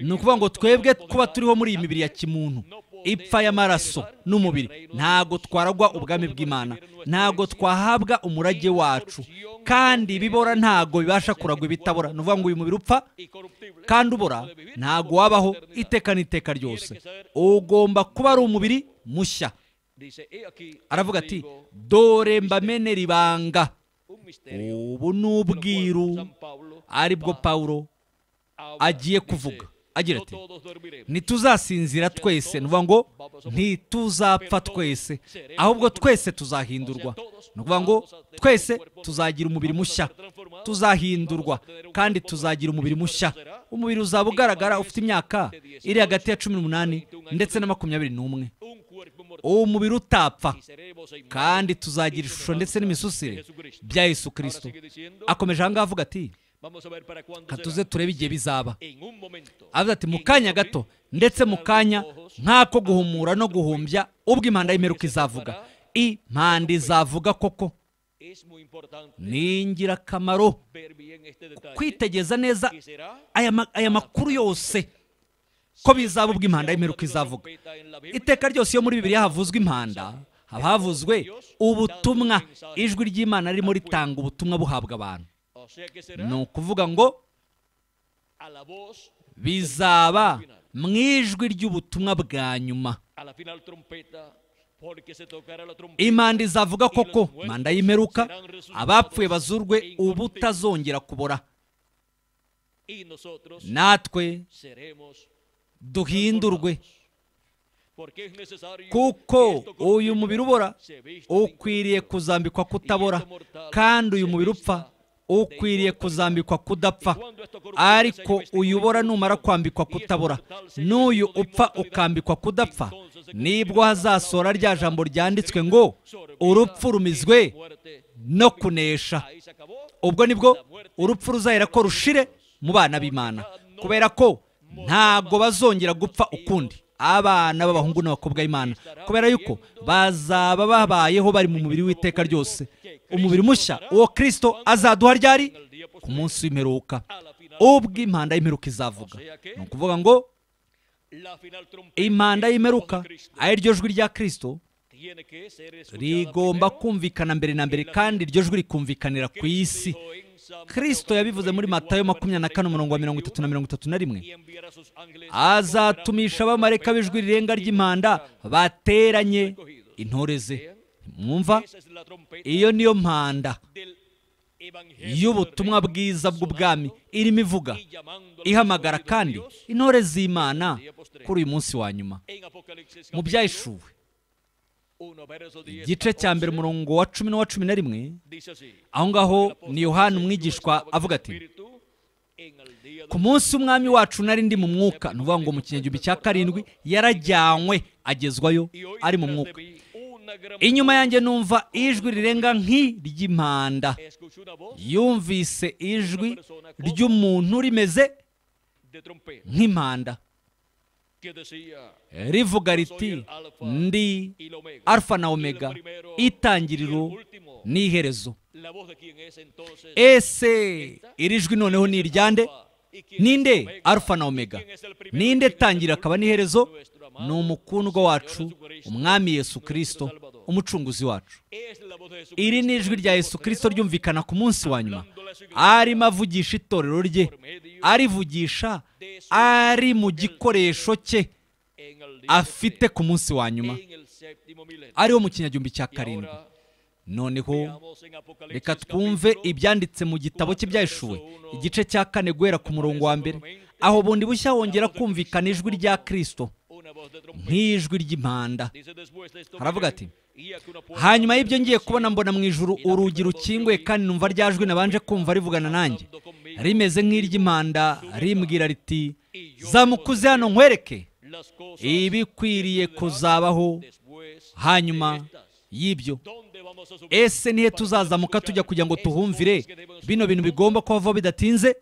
ni ukuvuga ngo twebwe kuba turiho muri iyi mibiri ya kimuntu ipfa y'amaraso n'umubiri ntabwo twaragwa ubwami bw'imana ntabwo twahabwa umurage wacu kandi ibibora ntabwo bibasha kuragwa ibitabora ni ukuvuga ngo uyu mubiri upfa kandi ubora ntabwo wabaho iteka n'iteka ryose ugomba kuba ari umubiri mushya aravuga ati dore mbamenera ibanga ubu ni ubwiru aribwo pawulo agiye kuvuga agira ati ntituzasinzira twese ni ngo ntituzapfa twese ahubwo twese tuzahindurwa ni ngo twese tuzagira umubiri mushya tuzahindurwa kandi tuzagira umubiri mushya umubiri uzaba ugaragara ufite imyaka iri hagati ya cumi n'umunani ndetse na makumyabiri n'umwe uwo mubiri utapfa kandi tuzagira ishusho ndetse n'imisusire bya Yesu kirisito akomeje ahangaha avuga ati tuze turebe igihe bizaba avuze ati mu kanya gato ndetse mu kanya nk'ako guhumura no guhumbya ubwo impanda y'imeruka izavuga impanda izavuga koko ni ingirakamaro kwitegereza neza aya makuru yose ko bizaba ubwo impanda y'imeruka izavuga iteka ryose iyo muri bibiri havuzwe impanda haba havuzwe ubutumwa ijwi ry'imana ririmo ritanga ubutumwa buhabwa abantu ni ukuvuga ngo bizaba mu ijwi ry'ubutumwa bwa nyuma impande izavuga koko manda y'imperuka abapfuye bazurwe ubutazongera kubora natwe duhindurwe kuko uyu mubiri ubora ukwiriye kuzambikwa kutabora kandi uyu mubiri upfa ukwiriye kuzambikwa kudapfa ariko uyobora numara kwambikwa kutabura n'uyu upfa ukambikwa kudapfa nibwo hazasora rya jambo ryanditswe ngo urupfu rumizwe no kunesha ubwo nibwo urupfu ruzahera ko rushire mu bana b'imana kubera ko ntabwo bazongera gupfa ukundi abana b'abahungu n'abakobwa b'imana kubera yuko bazaba babayeho bari mu mubiri w'iteka ryose umubiri mushya uwo kristo azaduha ryari ku munsi w'imperuka ubwo impanda y'imperuka izavuga ni ukuvuga ngo impanda y'imperuka ari ryo jwi rya kristo rigomba kumvikana mbere na mbere kandi iryo jwi rikumvikanira ku isi kirisito yabivuze muri matayo makumyabiri na kane umurongo wa mirongo itatu na mirongo itatu na rimwe azatumisha abamareka b'ijwi rirenga ry'impanda bateranye intore ze mwumva iyo niyo mpanda y'ubutumwa bwiza bw'ubwami irimo ivuga ihamagara kandi intore z'imana kuri uyu munsi wa nyuma mu byahishuwe igice cya mbere umurongo wa cumi n'uwa cumi na rimwe aho ngaho ni yohani umwigishwa avuga ati ku munsi umwami wacu nari ndi mu mwuka ni ngo mu kinyagihumbi cya karindwi yarajyanywe agezwayo ari mu mwuka inyuma yanjye numva ijwi rirenga nk'iry'impanda yumvise ijwi ry'umuntu rimeze nk'impanda rivuga riti ndi alfa na omega itangiriro n'iherezo ese iri jwi noneho ni iryande ninde alfa na omega ninde tangira akaba n'iherezo ni umukundwa wacu umwami yesu kirisito umucunguzi wacu iri ni ijwi rya yesu kirisito ryumvikana ku munsi wa nyuma arimo avugisha itorero rye arivugisha ari mu gikoresho cye afite ku munsi wa nyuma ariwo mu kinyagihumbi cya karindwi noneho reka twumve ibyanditse mu gitabo cye igice cya kane guhera ku murongo wa mbere aho bundi bushya wongera kumvikana ijwi rya kirisito nk'ijwi ry'impanda haravuga ati hanyuma y'ibyo ngiye kubona mbona mu ijuru urugi rukinguye kandi numva rya jwi nabanje kumva rivugana nanjye rimeze nk'iry'impanda rimbwira riti zamukuze hano nkwereke ibikwiriye kuzabaho hanyuma y'ibyo ese nihe tuzazamuka tujya kugira ngo tuhumvire bino bintu bigomba kuhavaho bidatinze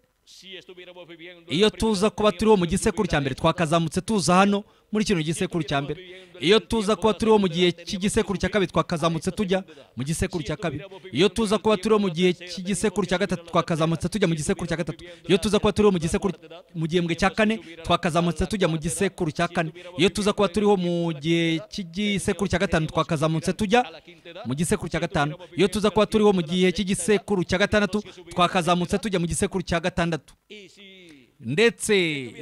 iyo tuza kuba turiho mu gisekuru cya mbere twakazamutse tuza hano muri kino gisekuru cya mbere iyo tuza kuba turiho mu gihe cy'igisekuru cya kabiri twakazamutse tujya mu gisekuru cya kabiri iyo tuza kuba turiho mu gihe cy'igisekuru cya gatatu twakazamutse tujya mu gisekuru cya gatatu iyo tuza kuba turiho mu gisekuru mu gihembwe cya kane twakazamutse tujya mu gisekuru cya kane iyo tuza kuba turiho mu gihe cy'igisekuru cya gatanu twakazamutse tujya mu gisekuru cya gatanu iyo tuza kuba turiho mu gihe cy'igisekuru cya gatandatu twakazamutse tujya mu gisekuru cya gatandatu ndetse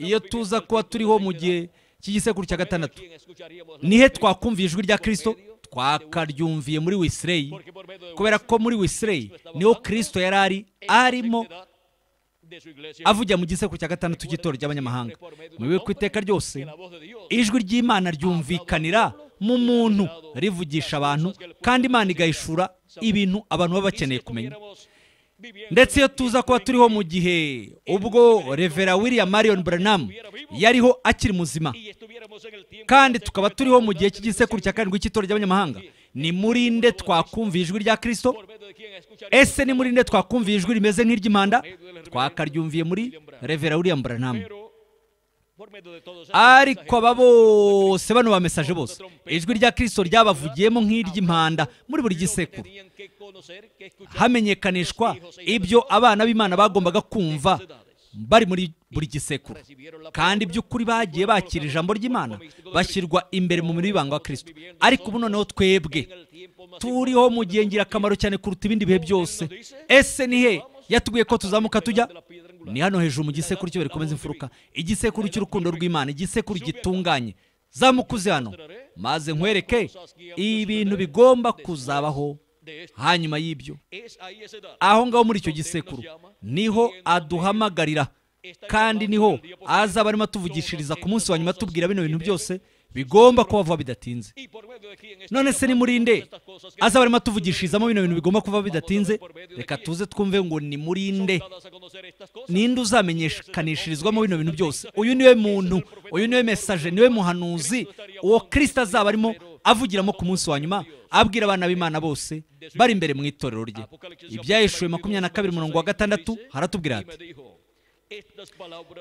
iyo tuza kuba turiho mu gihe cy'igisekuru cya gatandatu nihe twakumviye ijwi rya kirisito twakaryumviye muri wisireyi kubera ko muri wisireyi niho kirisito yari ari arimo avugira mu gisekuru cya gatandatu cy'itora ry'abanyamahanga mubibe ku iteka ryose ijwi ry'imana ryumvikanira mu muntu rivugisha abantu kandi imana igahishura ibintu abantu baba bakeneye kumenya ndetse iyo tuza kuba turiho mu gihe ubwo revera william marion Branham yariho akiri muzima kandi tukaba turiho mu gihe cy'igisekuru cya karindwi cy'itora ry'abanyamahanga ni muri nde twakumviye ijwi rya kirisito ese ni muri nde twakumviye ijwi rimeze nk'iry'impanda twakaryumviye muri revera william branam ariko aba bose bano bamesaje bose ijwi rya kirisito ryabavugiyemo nk'iry'impanda muri buri gisekuru hamenyekanishwa e ibyo abana b'imana bagombaga kumva bari muri buri gisekuru kandi by'ukuri bagiye bakira ijambo ry'imana bashyirwa imbere mu mubiri w'ibanga wa kirisito ariko ubu noneho twebwe turiho mu gihe ngirakamaro cyane kuruta ibindi bihe byose ese ni he yatubwiye ko tuzamuka tujya ni hano hejuru mu gisekuru cyo bikomeze imfuruka igisekuru cy'urukundo rw'imana igisekuru gitunganye zamukuze hano maze nkwereke ibintu bigomba kuzabaho hanyuma y'ibyo aho ngaho muri icyo gisekuru niho aduhamagarira kandi niho azaba arimo atuvugishiriza ku munsi wa nyuma tubwira bino bintu byose bigomba kuba vuba bidatinze none se nimurinde aza barimo tuvugishizamo bino bintu bigomba kuba bidatinze reka tuze twumve ngo nimurinde ninde uzamenyekanishirizwamo bino bintu byose uyu niwe muntu uyu niwe mesaje niwe muhanuzi uwo kirisita azaba arimo avugiramo ku munsi wa nyuma abwira abana b'imana bose bari imbere mu itorero rye ibyayishuwe makumyabiri na kabiri umurongo wa gatandatu haratubwira ati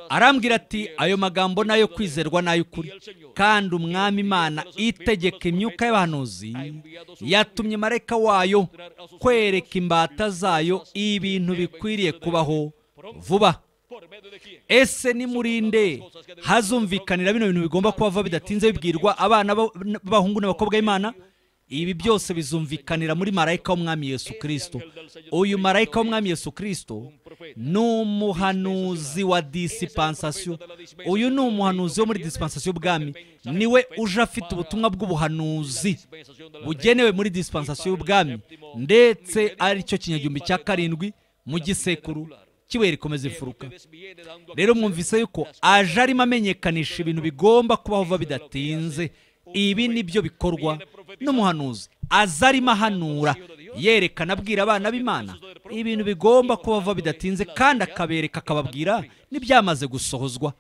arambwira ati ayo magambo ni ayo kwizerwa n'ay'ukuri kandi umwami imana itegeka imyuka y'abahanuzi yatumye marayika wayo kwereka imbata zayo ibintu bikwiriye kubaho vuba ese ni murinde hazumvikanira bino bintu bigomba kuba bidatinze bibwirwa abana b'abahungu n'abakobwa b'imana ibi byose bizumvikanira muri marayika w'umwami yesu kristo uyu marayika w'umwami yesu kristo ni umuhanuzi wa disipansasiyo uyu ni umuhanuzi wo muri disipansasiyo y'ubwami niwe uje afite ubutumwa bw'ubuhanuzi bugenewe muri disipansasiyo y'ubwami ndetse ari cyo kinyagihumbi cya karindwi mu gisekuru kibuye rikomeza imfuruka rero mwumvise yuko aje arimo amenyekanisha ibintu bigomba kubaho bidatinze ibi ni bikorwa n'umuhanuzi aza arimo ahanura yerekana abwira abana b'imana ibintu bigomba kubava bidatinze kandi akabereka akababwira n'ibyamaze gusohozwa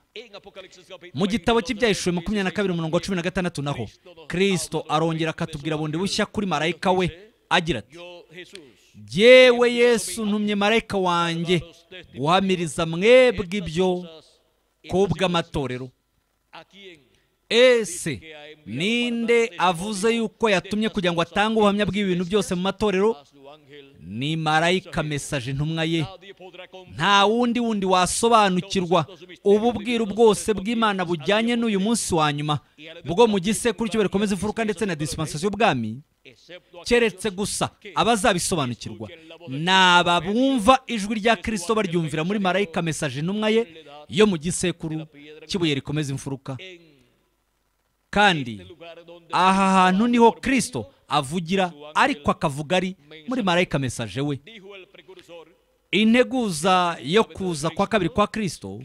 mu gitabo cy'ibyahishwe makumyabiri na kabiri umurongo wa cumi na gatandatu naho Kristo arongera akatubwira bundi bushya kuri marayika we agira ati yewe yesu ntumye marayika wanjye guhamiriza mwebwe ibyo kubw'amatorero ese ninde avuze yuko yatumye kugira ngo atange ubuhamya bw'ibintu byose mu matorero ni marayika mesaje intumwa ye nta wundi wundi wasobanukirwa ububwiru bwose bw'imana bujyanye n'uyu munsi wa nyuma bwo mu gisekuru cyo bikomeza imfuruka ndetse na disipansasiyo y'ubwami keretse gusa abazabisobanukirwa ni aba bumva ijwi rya kirisito baryumvira muri marayika mesaje intumwa ye yo mu gisekuru cy'ibuye rikomeza imfuruka kandi aha hantu niho Kristo avugira ariko akavuga ari muri marayika mesaje we integuza yo kuza kwa kabiri kwa Kristo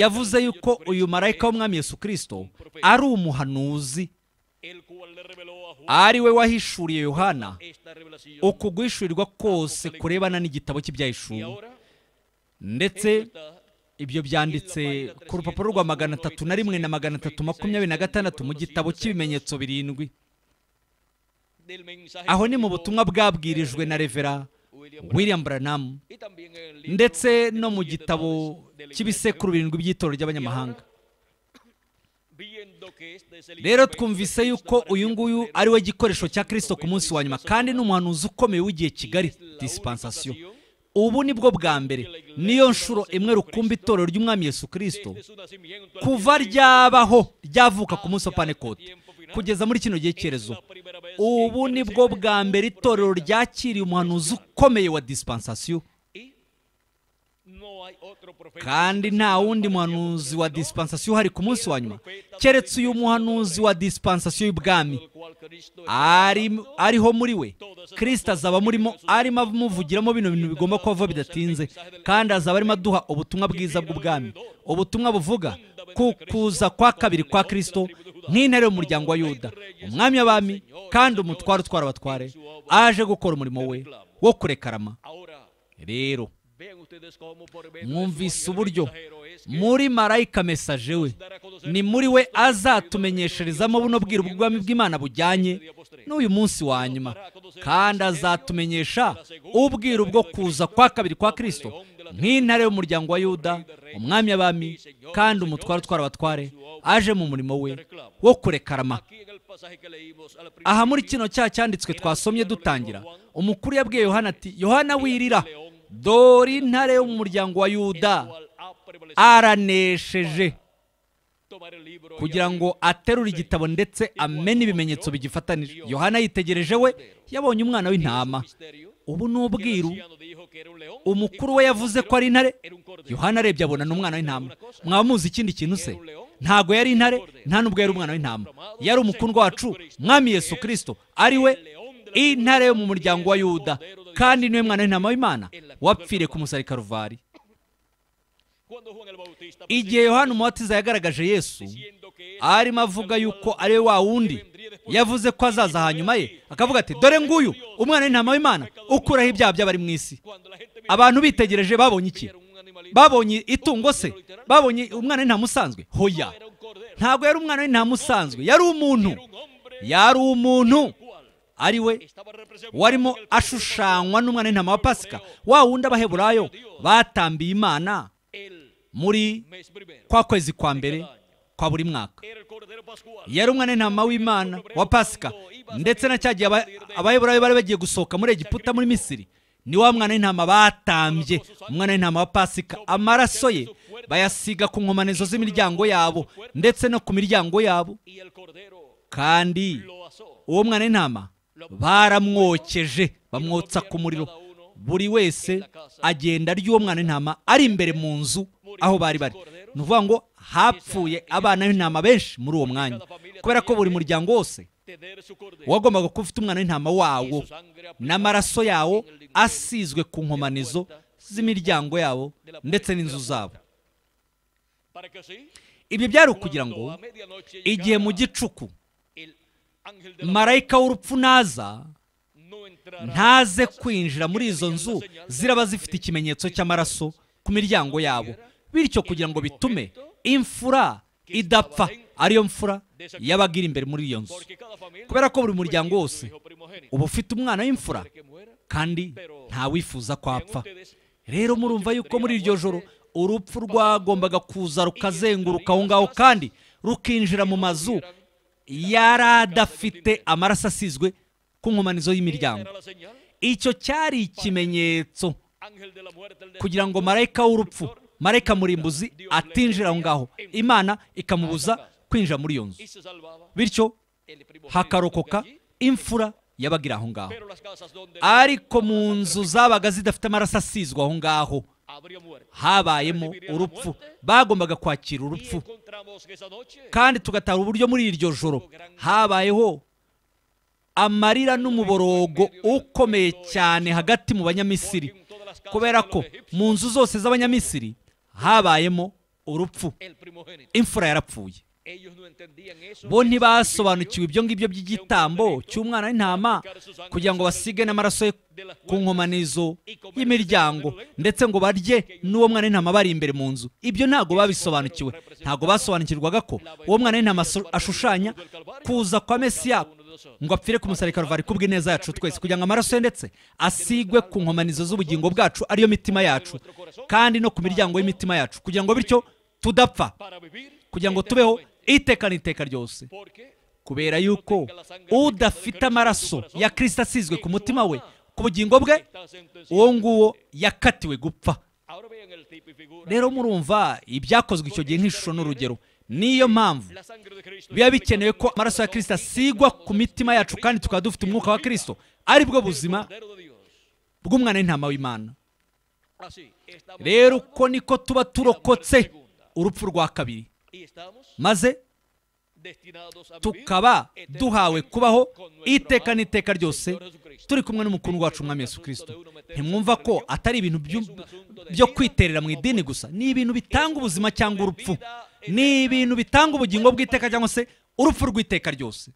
yavuze yuko uyu marayika w'umwami Yesu Kristo ari umuhanuzi ari we wahishuriye yohana uku guhishurirwa kose kurebana n'igitabo cy'ibyahishuwe ndetse ibyo byanditse ku rupapuro rwa magana atatu na rimwe na magana atatu makumyabiri na gatandatu mu gitabo cy'ibimenyetso birindwi aho ni mu butumwa bwabwirijwe na revera william branham ndetse no mu gitabo cy'ibisekuru birindwi by'itorero ry'abanyamahanga rero twumvise yuko uyu nguyu ari we gikoresho cya kirisito ku munsi wa nyuma kandi ni umuhanuzi ukomeye w'igihe kigali disipansasiyo ubu ni bwo bwa mbere niyo nshuro imwe rukumbi itorero ry'umwami Yesu Kristo kuva ryabaho ryavuka ku munsi wa panekote kugeza muri kino gihe cyerezo ubu ni bwo bwa mbere itorero ryakiriye umuhanuzi ukomeye wa disipansasiyo kandi nta wundi muhanuzi wa disipansasiyo hari ku munsi wa nyuma keretse uyu muhanuzi wa disipansasiyo y'ubwami ariho muri we kirisita azaba murimo arimo amuvugiramo bino bintu bigomba kuba bidatinze kandi azaba arimo aduha ubutumwa bwiza bw'ubwami ubutumwa buvuga ku kuza kwa kabiri kwa kirisito nk'intare y'umuryango wa yuda umwami w'abami kandi umutware utwara abatware aje gukora umurimo we wo kurekarama rero mwumvise uburyo muri marayika mesaje we ni muri we azatumenyesherezamo buno bwiru ubwami bw'imana bujyanye n'uyu munsi wa nyuma kandi azatumenyesha ubwiru bwo kuza kwa kabiri kwa kirisito nk'intare y'umuryango wa yuda umwami y'abami kandi umutware utwara abatware aje mu murimo we wo kurekarama aha muri kino cyaha cyanditswe twasomye dutangira umukuru yabwiye yohana ati yohana wirira dore intare yo mu muryango wa yuda aranesheje kugira ngo aterure igitabo ndetse amene ibimenyetso bigifatanije yohana yitegereje we yabonye umwana w'intama ubu ni ubwiru umukuru we yavuze ko ari intare yohana arebye abona ni umwana w'intama mwaba muzi ikindi kintu se ntabwo yari intare nta n'ubwo yari umwana w'intama yari umukundwa wacu mwami Yesu kirisito ari we intare yo mu muryango wa yuda kandi niwe mwana w'intama w'imana wapfire ku musari karuvari igihe yohani umubatiza yagaragaje yesu arimo avuga yuko ari we wa wundi yavuze ko azaza hanyuma ye akavuga ati dore nguyu umwana w'intama w'imana ukuraho ibyaha by'abari mu isi abantu bitegereje babonye iki babonye itungo se babonye umwana w'intama usanzwe hoya ntabwo yari umwana w'intama usanzwe yari umuntu yari umuntu ari we warimo ashushanywa n'umwana w'intama wa pasika wa wundi abaheburayo batambiye imana muri kwa kwezi kwa mbere kwa buri mwaka yari umwana w'intama w'imana wa pasika ndetse na cya gihe abaheburayo bari bagiye gusohoka muri egiputa muri misiri ni wa mwana w'intama batambye umwana w'intama wa pasika amaraso ye bayasiga ku nkomanizo z'imiryango yabo ndetse no ku miryango yabo kandi uwo mwana w'intama baramwokeje bamwotsa ku muriro buri wese agenda ry'uwo mwana w'intama ari imbere mu nzu aho bari bari ni ukuvuga ngo hapfuye abana b'intama benshi muri uwo mwanya kubera ko buri muryango wose wagombaga kuba ufite umwana w'intama wawo n'amaraso yawo asizwe ku nkomanizo z'imiryango yabo ndetse n'inzu zabo ibyo byari ukugira ngo igihe mu gicuku marayika naza ntaze kwinjira muri izo nzu ziraba zifite ikimenyetso cy'amaraso ku miryango yabo bityo kugira ngo bitume imfura idapfa ariyo mfura yabaga iri imbere muri iyo nzu kubera ko buri muryango wose uba ufite umwana w'imfura kandi ntawifuza ko apfa rero murumva yuko muri iryo joro urupfu rwagombaga kuza rukazenguruka aho ngaho kandi rukinjira mu mazu yari adafite amaraso asizwe ku nkomanizo y'imiryango icyo cyari ikimenyetso kugira ngo marayika w'urupfu marayika murimbuzi atinjira aho ngaho imana ikamubuza kwinjira muri iyo nzu bityo hakarokoka imfura yabagira aho ngaho ariko mu nzu zabaga zidafite amaraso asizwe aho ngaho habayemo urupfu bagombaga kwakira urupfu kandi tugatara uburyo muri iryo joro habayeho amarira n'umuborogo ukomeye cyane hagati mu banyamisiri kubera ko mu nzu zose z'abanyamisiri habayemo urupfu imfura yarapfuye bo ntibasobanukiwe ibyo ngibyo by'igitambo cy'umwana w'intama kugira ngo basige n'amaraso ye ku nkomanizo y'imiryango ndetse ngo barye n'uwo mwana w'intama bari imbere mu nzu ibyo ntabwo babisobanukiwe ntabwo basobanukirwaga ko uwo mwana w'intama ashushanya kuza kwa mesiya ngo apfire ku musarika ruvari neza yacu twese kugira ngo amaraso ye ndetse asigwe ku nkomanizo z'ubugingo bwacu ariyo mitima yacu kandi no ku miryango y'imitima yacu kugira ngo bityo tudapfa kugira ngo tubeho itekana iteka ryose kubera yuko udafite amaraso ya kirisita asizwe ku mutima we ku bugingo bwe uwo nguwo yakatiwe gupfa rero murumva ibyakozwe icyo gihe nk'ishusho n'urugero niyo mpamvu biba bikenewe ko amaraso ya kirisita asigwa ku mitima yacu kandi tukaba dufite umwuka wa kirisito aribwo buzima bw'umwana w'intama w'imana rero uko niko tuba turokotse urupfu rwa kabiri maze tukaba duhawe kubaho iteka n'iteka ryose turi kumwe n'umukungu wacu umwami Yesu kirisito ntimwumva ko atari ibintu byo kwiterera mu idini gusa ni ibintu bitanga ubuzima cyangwa urupfu ni ibintu bitanga ubugingo bw'iteka cyangwa se urupfu rw'iteka ryose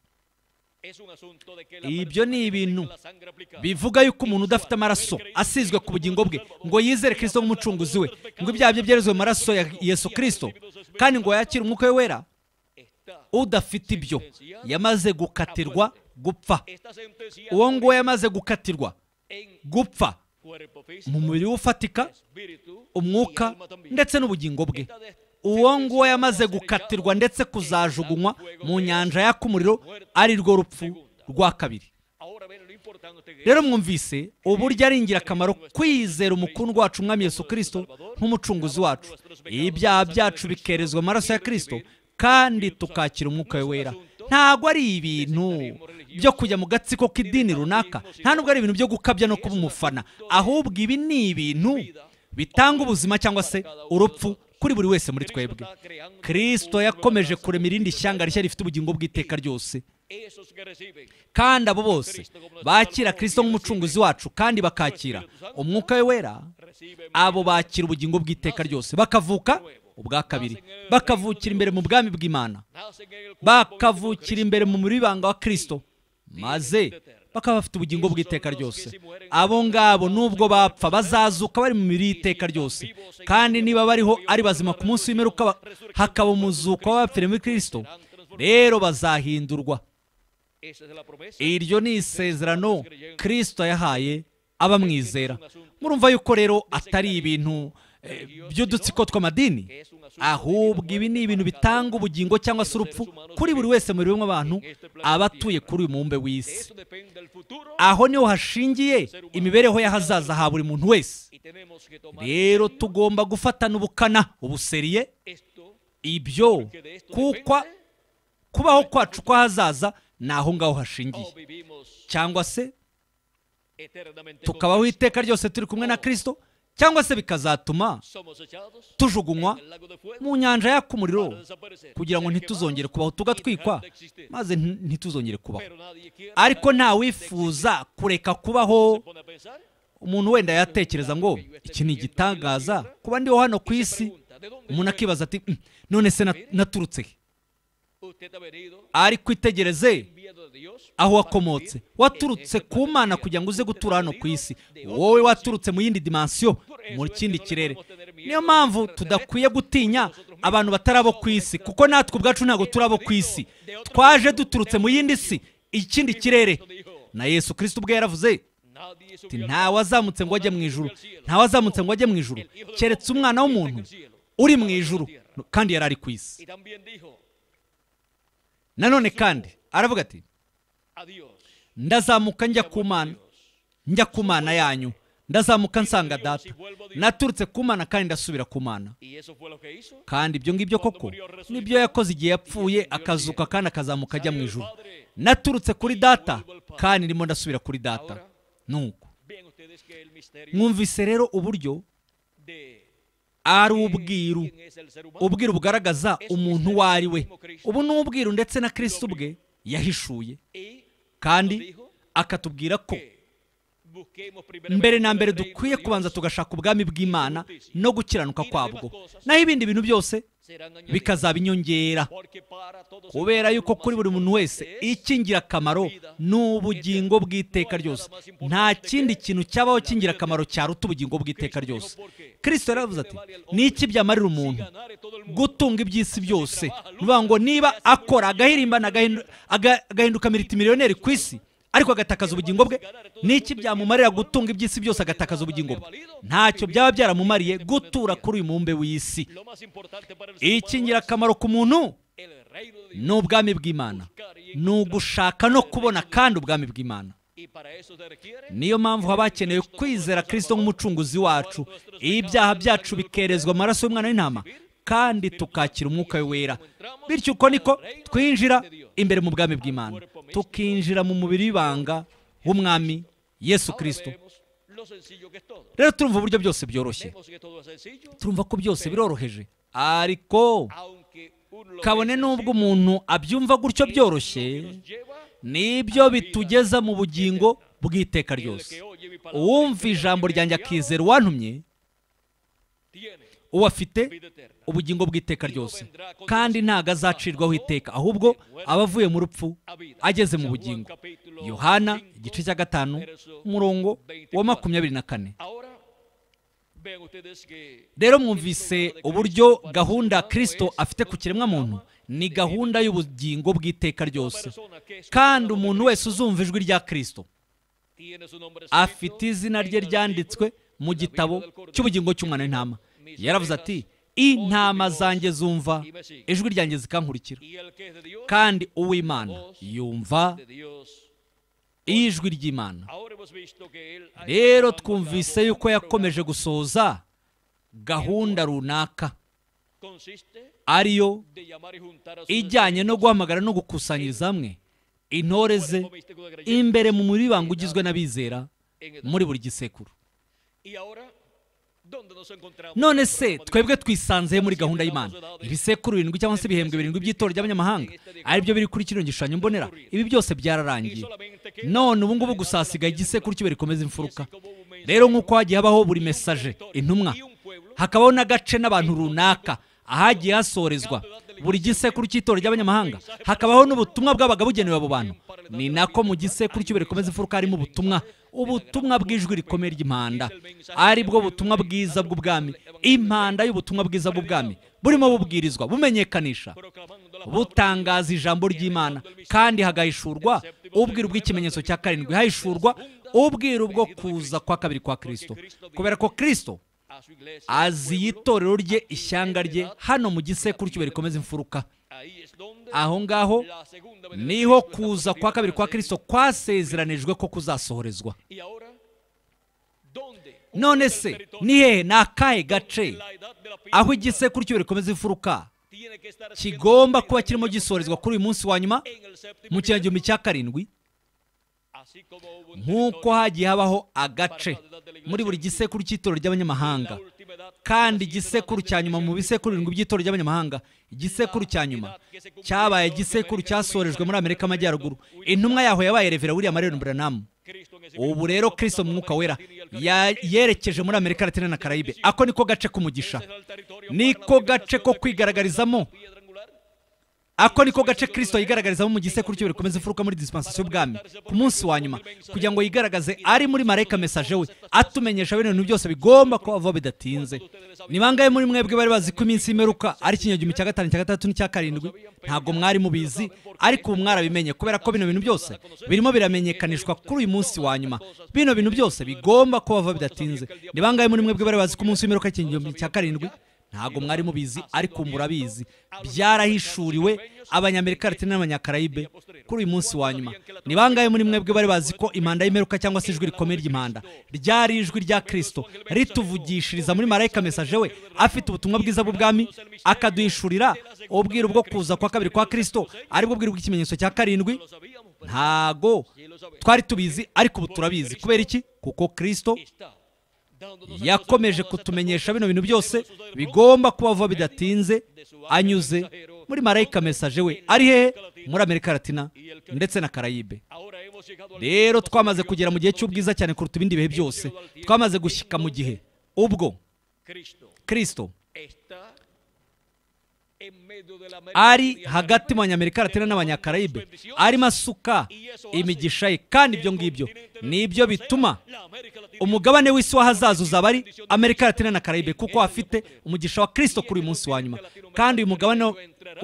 ibyo ni ibintu bivuga yuko umuntu udafite amaraso asizwe ku bugingo bwe ngo yizere kirisito nk'umucunguzi we ngo ibyaha bye byerezwe mu maraso ya yesu kirisito kandi ngo yakire umwuka we wera udafite ibyo yamaze gukatirwa gupfa uwo nguwo yamaze gukatirwa gupfa mu mubiri we ufatika umwuka ndetse n'ubugingo bwe uwo nguwo yamaze gukatirwa ndetse kuzajugunywa mu nyanja yaka umuriro ari rwo rupfu rwa kabiri rero mwumvise uburyo ari ingirakamaro kwizera umukundwa wacu umwami Yesu Kristo nk'umucunguzi wacu ibyaha byacu bikerezwa amaraso ya Kristo kandi tukakira umwuka we wera ntabwo ari ibintu byo kujya mu gatsiko k'idini runaka nta nubwo ari ibintu byo gukabya no kuba umufana ahubwo ibi ni ibintu bitanga ubuzima cyangwa se urupfu kuri buri wese muri twebwe kristo yakomeje kurema irindi shyanga rishya rifite ubugingo bw'iteka ryose kandi abo bose bakira kristo nk'umucunguzi wacu kandi bakakira umwuka we wera abo bakira ubugingo bw'iteka ryose bakavuka ubwa kabiri bakavukira imbere mu bwami bw'imana bakavukira imbere mu muribanga wa kristo maze bakaba bafite ubugingo bw'iteka ryose abo ngabo nubwo bapfa bazazuka bari mu mibiri y'iteka ryose kandi niba bariho ari bazima ku munsi w'imperuka hakaba umuzuko w'abapfire muri kirisito rero bazahindurwa iryo ni isezerano kirisito yahaye abamwizera murumva yuko rero atari ibintu Eh, eh, by'udutsiko tw'amadini ahubwo ibi ni ibintu bitanga ubugingo cyangwa se urupfu kuri buri wese muri bimwe abantu aba atuye kuri uyu mubumbe w'isi aho niho hashingiye imibereho y'ahazaza ha buri muntu wese rero tugomba gufatana ubukana ubuseriye ibyo kuko kubaho kwacu kw'ahazaza ni aho ngaho hashingiye cyangwa se tukabaho iteka ryose turi kumwe na kirisito cyangwa se bikazatuma tujugunywa mu nyanja yaka umuriro kugira ngo ntituzongere kubaho tugatwikwa maze ntituzongere kubaho ariko nta wifuza kureka kubaho umuntu wenda yatekereza ngo iki ni igitangaza kuba ndiho hano ku isi umuntu akibaza ati mm, none se naturutse he ariko itegereze aho wakomotse waturutse ku mana kugira ngo uze gutura hano ku isi wowe waturutse mu yindi dimansiyo mu kindi kirere niyo mpamvu tudakwiye gutinya abantu batari abo ku isi kuko natwe ubwacu ntabwo turi abo ku isi twaje duturutse mu yindi si ikindi kirere na yesu kirisiti ubwo yaravuze ntawe azamutse ngo ajye mu ijuru ntawe azamutse ngo ajye mu ijuru keretse umwana w'umuntu uri mu ijuru kandi yari ari ku isi nanone kandi aravuga ati ndazamuka njya ku mana njya ku mana yanyu ndazamuka nsanga data naturutse ku mana kandi ndasubira ku mana kandi ibyo ngibyo koko nibyo yakoze igihe yapfuye akazuka kandi akazamuka ajya mu ijuru naturutse kuri data kandi ndimo ndasubira kuri data nuko mwumvise rero uburyo ari ubwiru ubwiru bugaragaza umuntu uwo ari we ubu ni ubwiru ndetse na kirisitu ubwe yahishuye kandi akatubwira ko mbere na mbere dukwiye kubanza tugashaka ubwami bw'imana no gukiranuka kwabwo naho ibindi bintu byose bikazaba inyongera kubera yuko kuri buri muntu wese icy'ingirakamaro ni ubugingo bw'iteka ryose nta kindi kintu cyabaho cy'ingirakamaro cyaruta ubugingo bw'iteka ryose kirisito yaravuze ati iki byamarira umuntu gutunga iby'isi byose ni ngo niba akora agahirimba agahinduka miliyoneri ku isi ariko agatakaza ubugingo bwe n'iki byamumarira gutunga iby'isi byose agatakaza ubugingo bwe ntacyo byaba byaramumariye gutura kuri uyu mumbe w'isi ikingirakamaro ku muntu ni ubwami bw'imana ni ugushaka no kubona kandi ubwami bw'imana niyo mpamvu haba hakenewe kwizera kirisito nk'umucunguzi wacu ibyaha byacu bikerezwa amaraso y'umwana w'intama kandi tukakira umwuka we wera bityo uko niko twinjira imbere mu bwami bw'imana tukinjira mu mubiri w'ibanga w'umwami yesu kirisito rero turumva uburyo byose byoroshye turumva ko byose biroroheje ariko kabone n'ubwo umuntu abyumva gutyo byoroshye nibyo bitugeza mu bugingo bw'iteka ryose uwumva ijambo ryanjye akizera uwantumye uwo afite ubugingo bw'iteka ryose kandi ntabwo azacirwaho iteka ahubwo abavuye mu rupfu ageze mu bugingo yohana igice cya gatanu umurongo wa makumyabiri na kane rero mwumvise uburyo gahunda Kristo afite ku kiremwamuntu ni gahunda y'ubugingo bw'iteka ryose kandi umuntu wese uzumva ijwi rya Kristo afite izina rye ryanditswe mu gitabo cy'ubugingo cy'umwana w'intama yaravuze ati intama zanjye zumva ijwi ryanjye zikankurikira kandi uw'imana yumva ijwi ry'imana rero twumvise yuko yakomeje gusoza gahunda runaka ariyo ijyanye no guhamagara no gukusanyiriza hamwe intore ze imbere mu muribanga ugizwe n'abizera muri buri gisekuru none se twebwe twisanze muri gahunda y'imana ibisekuru birindwi cyangwa se ibihembwe birindwi by'itora ry'abanyamahanga aribyo biri kuri kino gishushanyo mbonera ibi byose byararangiye none ubu ngubu gusa hasigaye igisekuru cyo rikomeza imfuruka rero nk'uko hagiye habaho buri mesaje intumwa hakabaho n'agace n'abantu runaka ahagiye hasorezwa buri gisekuru cy'itora ry'abanyamahanga hakabaho n'ubutumwa bwabaga bugenewe abo bantu ni nako mu gisekuru cy'ibere rikomeza imfuruka harimo ubutumwa ubutumwa bw'ijwi rikomeye ry'impanda ari bwo butumwa bwiza bw'ubwami impanda y'ubutumwa bwiza bw'ubwami burimo bubwirizwa bumenyekanisha butangaza ijambo ry'imana kandi hagahishurwa ubwiru bw'ikimenyetso cya karindwi hahishurwa ubwiru bwo kuza kwa kabiri kwa kirisito kubera ko kirisito azi itorero rye ishyanga rye hano mu gisekuru cy'ibuye rikomeza imfuruka aho ngaho niho kuza kwa kabiri kwa Kristo kwasezeranijwe ko kuzasohorezwa none se ni ni akahe gace aho igisekuru cyo rikomeza imfuruka kigomba kuba kirimo gisorezwa kuri uyu munsi wa nyuma mu kirangirumi cya karindwi nk'uko hagiye habaho agace muri buri gisekuru cy'itorero ry'abanyamahanga kandi igisekuru cya nyuma mu bisekuru birindwi by'itora ry'abanyamahanga igisekuru cya nyuma cyabaye igisekuru cyasorejwe muri amerika amajyaruguru intumwa yaho yabaye revera wiriya marembo buranamu ubu rero kirisito mwuka wera yerekeje muri amerika latina na karayibe ako niko gace k'umugisha niko gace ko kwigaragarizamo ako niko gace kristo yigaragarizamo mu gisekuru cyo bikomeza imfuruka muri dispensation y'ubwami ku munsi wa nyuma kugira ngo yigaragaze ari muri marayika mesaje we atumenyesha bino bintu byose bigomba kuba bidatinze ni bangahe muri mwebwe bari bazi ko iminsi y'imeruka ari ikinyagihumbi cya gatanu cya gatandatu n'icya karindwi ntabwo mwari mubizi ariko ubu mwarabimenye kubera ko bino bintu byose birimo biramenyekanishwa kuri uyu munsi wa nyuma bino bintu byose bigomba kuba bidatinze ni bangahe muri mwebwe bari bazi ko umunsi w'imeruka ari ikinyagihumbi cya karindwi ntago mwari mubizi ariko murabizi byarahishuriwe abanyamerika ndetse n'abanyakarayibe kuri uyu munsi wa nyuma ni bangahe muri mwebwe bari bazi ko imanda y'imperuka cyangwa se ijwi rikomeye ry'imanda ryari ijwi rya kirisito rituvugishiriza muri marayika mesaje we afite ubutumwa bwiza bw'ubwami akaduhishurira ubwiru bwo kuza kwa kabiri kwa kirisito bwo bwiru bw'ikimenyetso cya karindwi ntago twari tubizi ariko ubu turabizi kubera iki kuko kirisito yakomeje kutumenyesha bino bintu byose bigomba kuba vuba bidatinze anyuze muri marayika mesaje we ari hehe muri amerika latina ndetse na karayibe rero twamaze kugera mu gihe cy'ubwiza cyane kuruta ibindi bihe byose twamaze gushyika mu gihe ubwo kirisito ari hagati mu banyamerika aratera n'abanyakarayibe arimo asuka imigisha ye kandi ibyo ngibyo ni ibyo bituma umugabane w'isi w'ahazaza uzaba ari amerika aratera na karayibe kuko afite umugisha wa kirisito kuri uyu munsi wa nyuma kandi uyu mugabane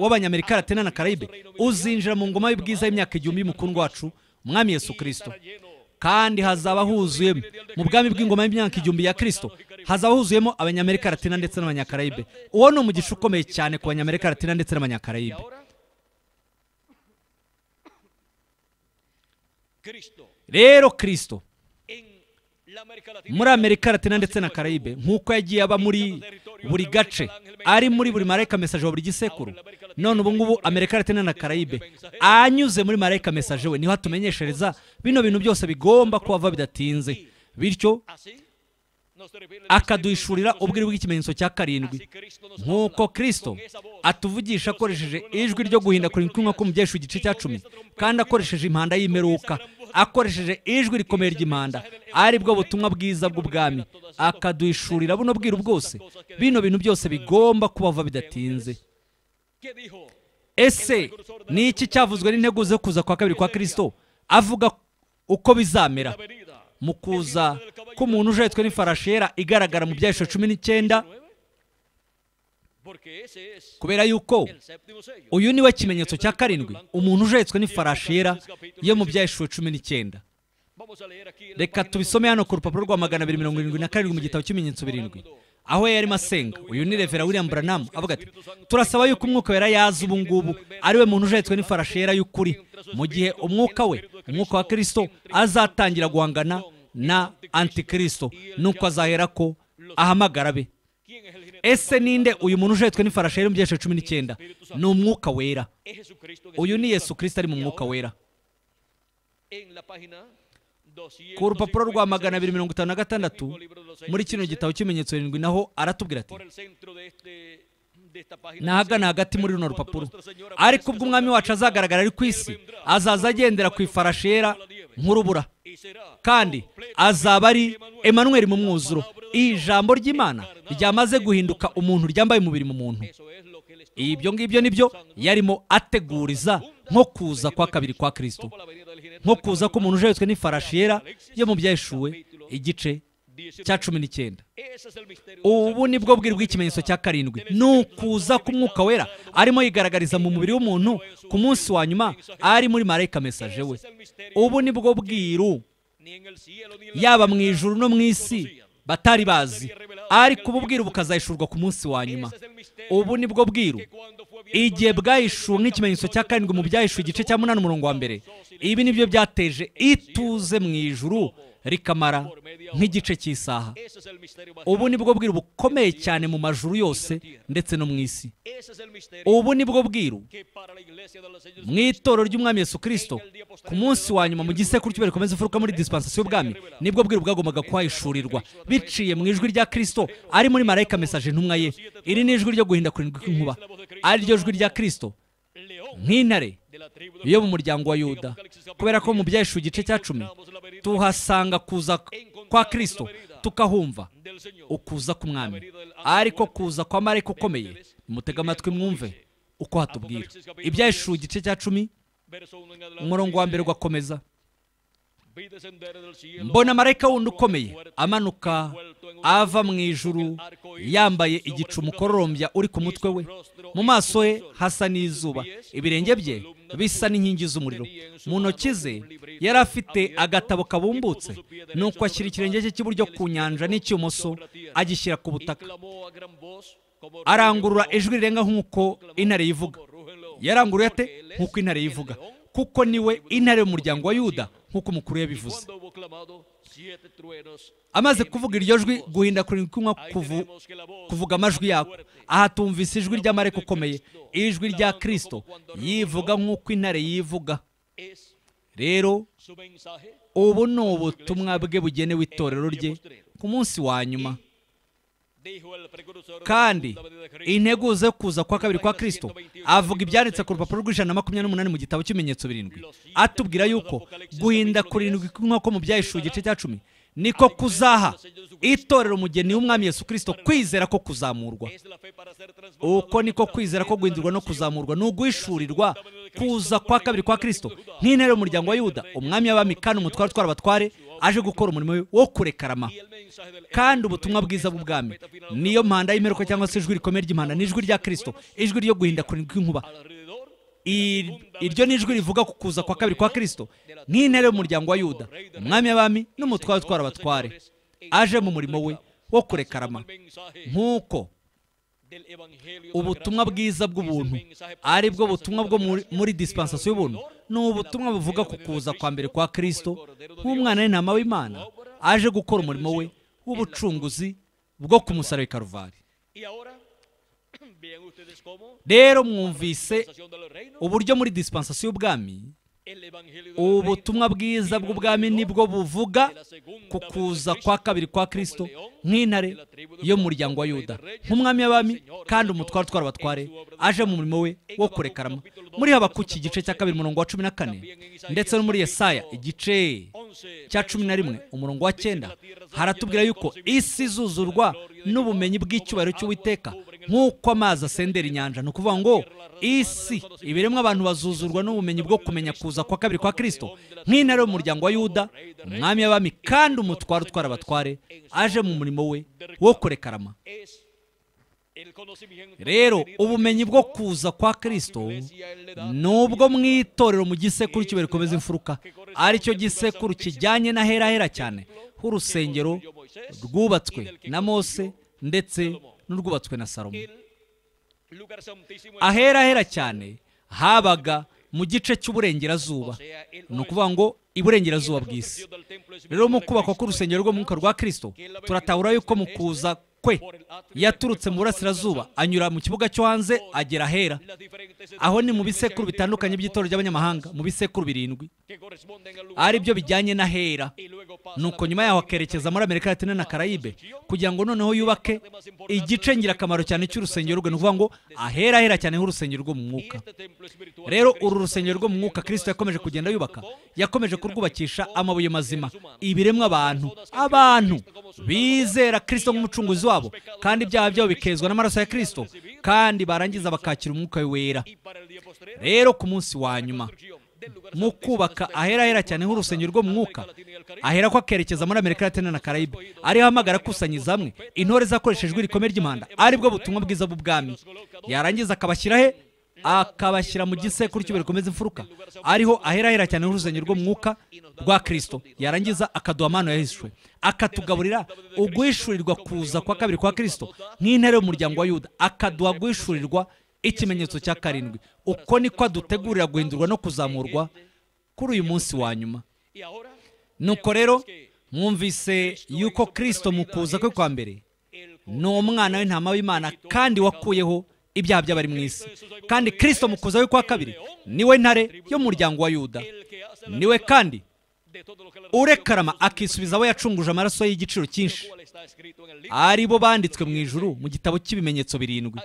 w'abanyamerika aratera na karayibe uzinjira mu ngoma y'ubwiza y'imyaka igihumbi y'umukundwa wacu umwami Yesu kirisito kandi hazaba huzuye mu bwami bw'ingoma y'imyaka igihumbi ya kirisito huzuyemo abanyamerika latina ndetse n'abanyakarayibe uwo ni umugisha ukomeye cyane ku banyamerika latina ndetse n'abanyakarayibe rero kirisito muri amerika latina ndetse na karayibe nk'uko yagiye aba muri buri gace ari muri buri marayika mesaje wa buri gisekuru none ubu ngubu amerika latina na karayibe anyuze muri marayika mesaje we niho atumenyeshereza bino bintu byose bigomba kuba bidatinze bityo akaduhishurira ubwira bw'ikimenyetso cya karindwi nk'uko Kristo atuvugisha akoresheje ijwi ryo guhinda kuri kumwe igice cya cumi kandi akoresheje impanda y'imeruka akoresheje ijwi rikomeye ry'impanda ari bwo butumwa bwiza bw'ubwami akaduhishurira buno bwiru bwose bino bintu byose bigomba kubava bidatinze ese ni iki cyavuzwe n'intego zo kuza kwa kabiri kwa Kristo avuga uko bizamera mu kuza k'umuntu ujeretswe n'ifarashera igaragara mu byahishwe cumi n'icyenda kubera yuko uyu niwe kimenyetso cya karindwi umuntu ujetswe n'ifarashi yera yo mu byahishwe cumi n'icyenda reka tubisome hano ku rupapuro rwa magana abiri mirongo irindwi na karindwi mu gitabo cy'ibimenyetso birindwi aho yarimo asenga uyu ni revera william buranamu avuga ati turasaba yuko umwuka wera yaza ubu ngubu ari we muntu ujetswe n'ifarashi yera y'ukuri mu gihe umwuka we umwuka wa kirisito azatangira guhangana na antikristo nuko azahera ko ahamagara be ese ninde uyu muntu ujetwe n'ifarashi yari mu byiciro cumi n'icyenda ni umwuka wera uyu ni yesu kirisita ari mu mwuka wera ku rupapuro rwa magana abiri mirongo itanu na gatandatu muri kino gitabo cy'ibimenyetso birindwi naho aratubwira ati ni hagati muri runo rupapuro ariko ubwo umwami wacu azagaragara ari ku isi azaza agendera ku ifarashi nk'urubura kandi azaba ari Emmanuel mu mwuzuro ijambo ry'imana ryamaze guhinduka umuntu ryambaye umubiri mu muntu ibyo ngibyo nibyo yarimo ateguriza nko kuza kwa kabiri kwa kirisito nko kuza k'umuntu ujetswe n'ifarashi yera yo mu byayishuwe igice cya cumi n'icyenda ubu ni bwo bwira bw'ikimenyetso cya karindwi ni ukuza k'umwuka wera arimo yigaragariza mu mubiri w'umuntu ku munsi wa nyuma ari muri marayika mesaje we ubu ni bwo bwiru yaba mu ijuru no mu isi batari bazi ariko ubu bwiru bukazahishurwa ku munsi wa nyuma ubu ni bwo bwiru igihe bwahishuwe nk'ikimenyetso cya karindwi mu byahishuwe igice cya munani umurongo wa mbere ibi ni byo byateje ituze mu ijuru rikamara nk'igice cy'isaha ubu ni bwo bwiru bukomeye cyane mu majuru yose ndetse no mu isi ubu ni bwo bwiru mu itoro ry'umwami Yesu Kristo ku munsi wa nyuma mu gisekuru cy'ubere rikomeza imfuruka muri disipansasiyo y'ubwami nibwo bwiru bwagombaga kuhahishurirwa biciye mu ijwi rya Kristo ari muri marayika mesaje intumwa ye iri ni ijwi ryo guhinda kurindwi kw'inkuba ari ryo jwi rya kirisito nk'intare yo mu muryango wa yuda kubera ko mu byayishu igice cya cumi tuhasanga kuza kwa kristo tukahumva ukuza k'umwami ariko kuza kwa marayika ukomeye mutega amatwi mwumve uko hatubwira ibya igice cya cumi umurongo wa mbere ugakomeza mbona marayika wundi ukomeye amanuka ava mu ijuru yambaye igicu umukororombya uri ku mutwe we mu maso he hasa n'izuba ibirenge bye bisa n'inkingi z'umuriro mu ntoki ze yari afite agatabo kabumbutse nuko ashyira ikirenge cye cy'iburyo ku nyanja n'icy'umoso agishyira ku butaka arangurura ijwi rirenga nk'uko intare yivuga yaranguruye ate nk'uko intare yivuga kuko niwe intare y'umuryango wa yuda nk'uko umukuru yabivuze amaze kuvuga iryo jwi guhinda kunywa kuvuga amajwi yako aha tumvise ijwi ry'amareka ukomeye ijwi rya kirisito yivuga nk'uko intare yivuga rero ubu ni ubutumwa bwe bugenewe itorero rye eh, eh, ku munsi wa nyuma eh, kandi intego zo kuza kwa kabiri kwa Kristo avuga ibyanditse ku rupapuro rw'ijana na makumyabiri n'umunani mu gitabo cy'ibimenyetso birindwi atubwira yuko guhinda kurindwi nk'uko mu byahishura igice cya cumi niko kuzaha itorero umugeni w'umwami Yesu Kristo kwizera ko kuzamurwa uko niko kwizera ko guhindurwa no kuzamurwa ni uguhishurirwa kuza kwa kabiri kwa Kristo nk'intera y'umuryango wa yuda umwami y'abami kandi umutware utwara abatware aje gukora umurimo we wo kurekarama kandi ubutumwa bwiza bw'ubwami niyo manda y'imeruko cyangwa se ijwi rikomeye ry'impanda ni ijwi rya kirisito ijwi ryo guhindagurika kw'inkuba iryo ni ijwi rivuga ku kuza kwa kabiri kwa kirisito nk'intare y'umuryango wa yuda umwami y'abami n'umutware utwara abatware aje mu murimo we wo kurekarama nk'uko ubutumwa bwiza bw'ubuntu ari bwo butumwa bwo muri disipansasiyo y'ubuntu ni ubutumwa buvuga ku kuza kwa mbere kwa kirisito nk'umwana w'intama w'imana aje gukora umurimo we w'ubucunguzi bwo ku musaraba karuvari rero mwumvise uburyo muri disipansasiyo y'ubwami ubu butumwa bwiza bw'ubwami nibwo buvuga ku kuza kwa kabiri kwa kirisito nk'intare y’umuryango wa yuda nk'umwami w’abami kandi umutwaro utwara abatware aje mu murimo we wo kurekarama muri habakuki igice cya kabiri umurongo wa cumi na kane ndetse no muri Yesaya igice cya cumi na rimwe umurongo wa cyenda haratubwira yuko isi izuzurwa n'ubumenyi bw'icyubahiro cy'uwiteka nk'uko amazi asendera inyanja ni ukuvuga ngo isi ibiremwa abantu bazuzurwa n'ubumenyi bwo kumenya kuza kwa kabiri kwa kirisito nk'intare y'umuryango wa yuda umwami y'abami kandi umutwaro utwara abatware aje mu murimo we wo kurekarama rero ubumenyi bwo kuza kwa kirisito nubwo mu itorero mu gisekuru kiba rikomeza imfuruka aricyo gisekuru kijyanye na hera hera cyane nkurusengero rwubatswe na mose ndetse n'urwubatswe na salomo ahera ahera cyane habaga mu gice cy'uburengerazuba eh, ni ukuvuga ngo iburengerazuba bw'isi rero mu kubakwa k'urusengero rw'umwuka rwa kirisito turatabura yuko mu kuza kwe yaturutse mu burasirazuba anyura mu kibuga cyo hanze agera ahera aho ni mu bisekuru bitandukanye by'itorero ry'abanyamahanga mu bisekuru birindwi ari byo bijyanye na hera nuko nyuma yaho akerekeza muri amerika latina na karayibe kugira ngo noneho yubake igice ngirakamaro cyane cy'urusengero rwe ni ukuvuga ngo ahera ahera cyane nk'urusengero rwo mu mwuka rero uru rusengero rwo mu mwuka kirisito yakomeje kugenda yubaka yakomeje kurwubakisha amabuye mazima ibiremwa abantu abantu bizera kirisito nk'umucunguzi wabo wabo kandi ibyaha byabo bikezwa n'amaraso ya kirisito kandi barangiza bakakira umwuka we wera rero ku munsi wa nyuma mu kubaka ahera hera cyane nk'urusengero rwo mu mwuka ahera ko akerekeza muri amerika latina na karayibe ariho amagara akusanyiza hamwe intore zakoreshejwe irikomere ry'impanda aribwo butumwa bwiza bw'ubwami yarangiza akabashyira he akabashyira mu gisekuru cy'ibiro bikomeza imfuruka ariho aherahera cyane n'uruzanyo rw'umwuka rwa Kristo yarangiza akaduha amano yahishwe akatugaburira uguhishurirwa kuza kwa kabiri kwa Kristo nk'intare y'umuryango wa yuda akaduha guhishurirwa ikimenyetso cya karindwi uko niko adutegurira guhindurwa no kuzamurwa kuri uyu munsi wa nyuma nuko rero mwumvise yuko Kristo mu kuza kwe kwa mbere ni umwana w'intama w'imana kandi wakuyeho ibyaha by'abari mu isi kandi kirisito mukuza we kwa kabiri niwe ntare y'umuryango wa yuda niwe kandi urekarama akisubiza we yacunguje amaraso y'igiciro cyinshi ari bo banditswe mu ijuru mu gitabo cy'ibimenyetso birindwi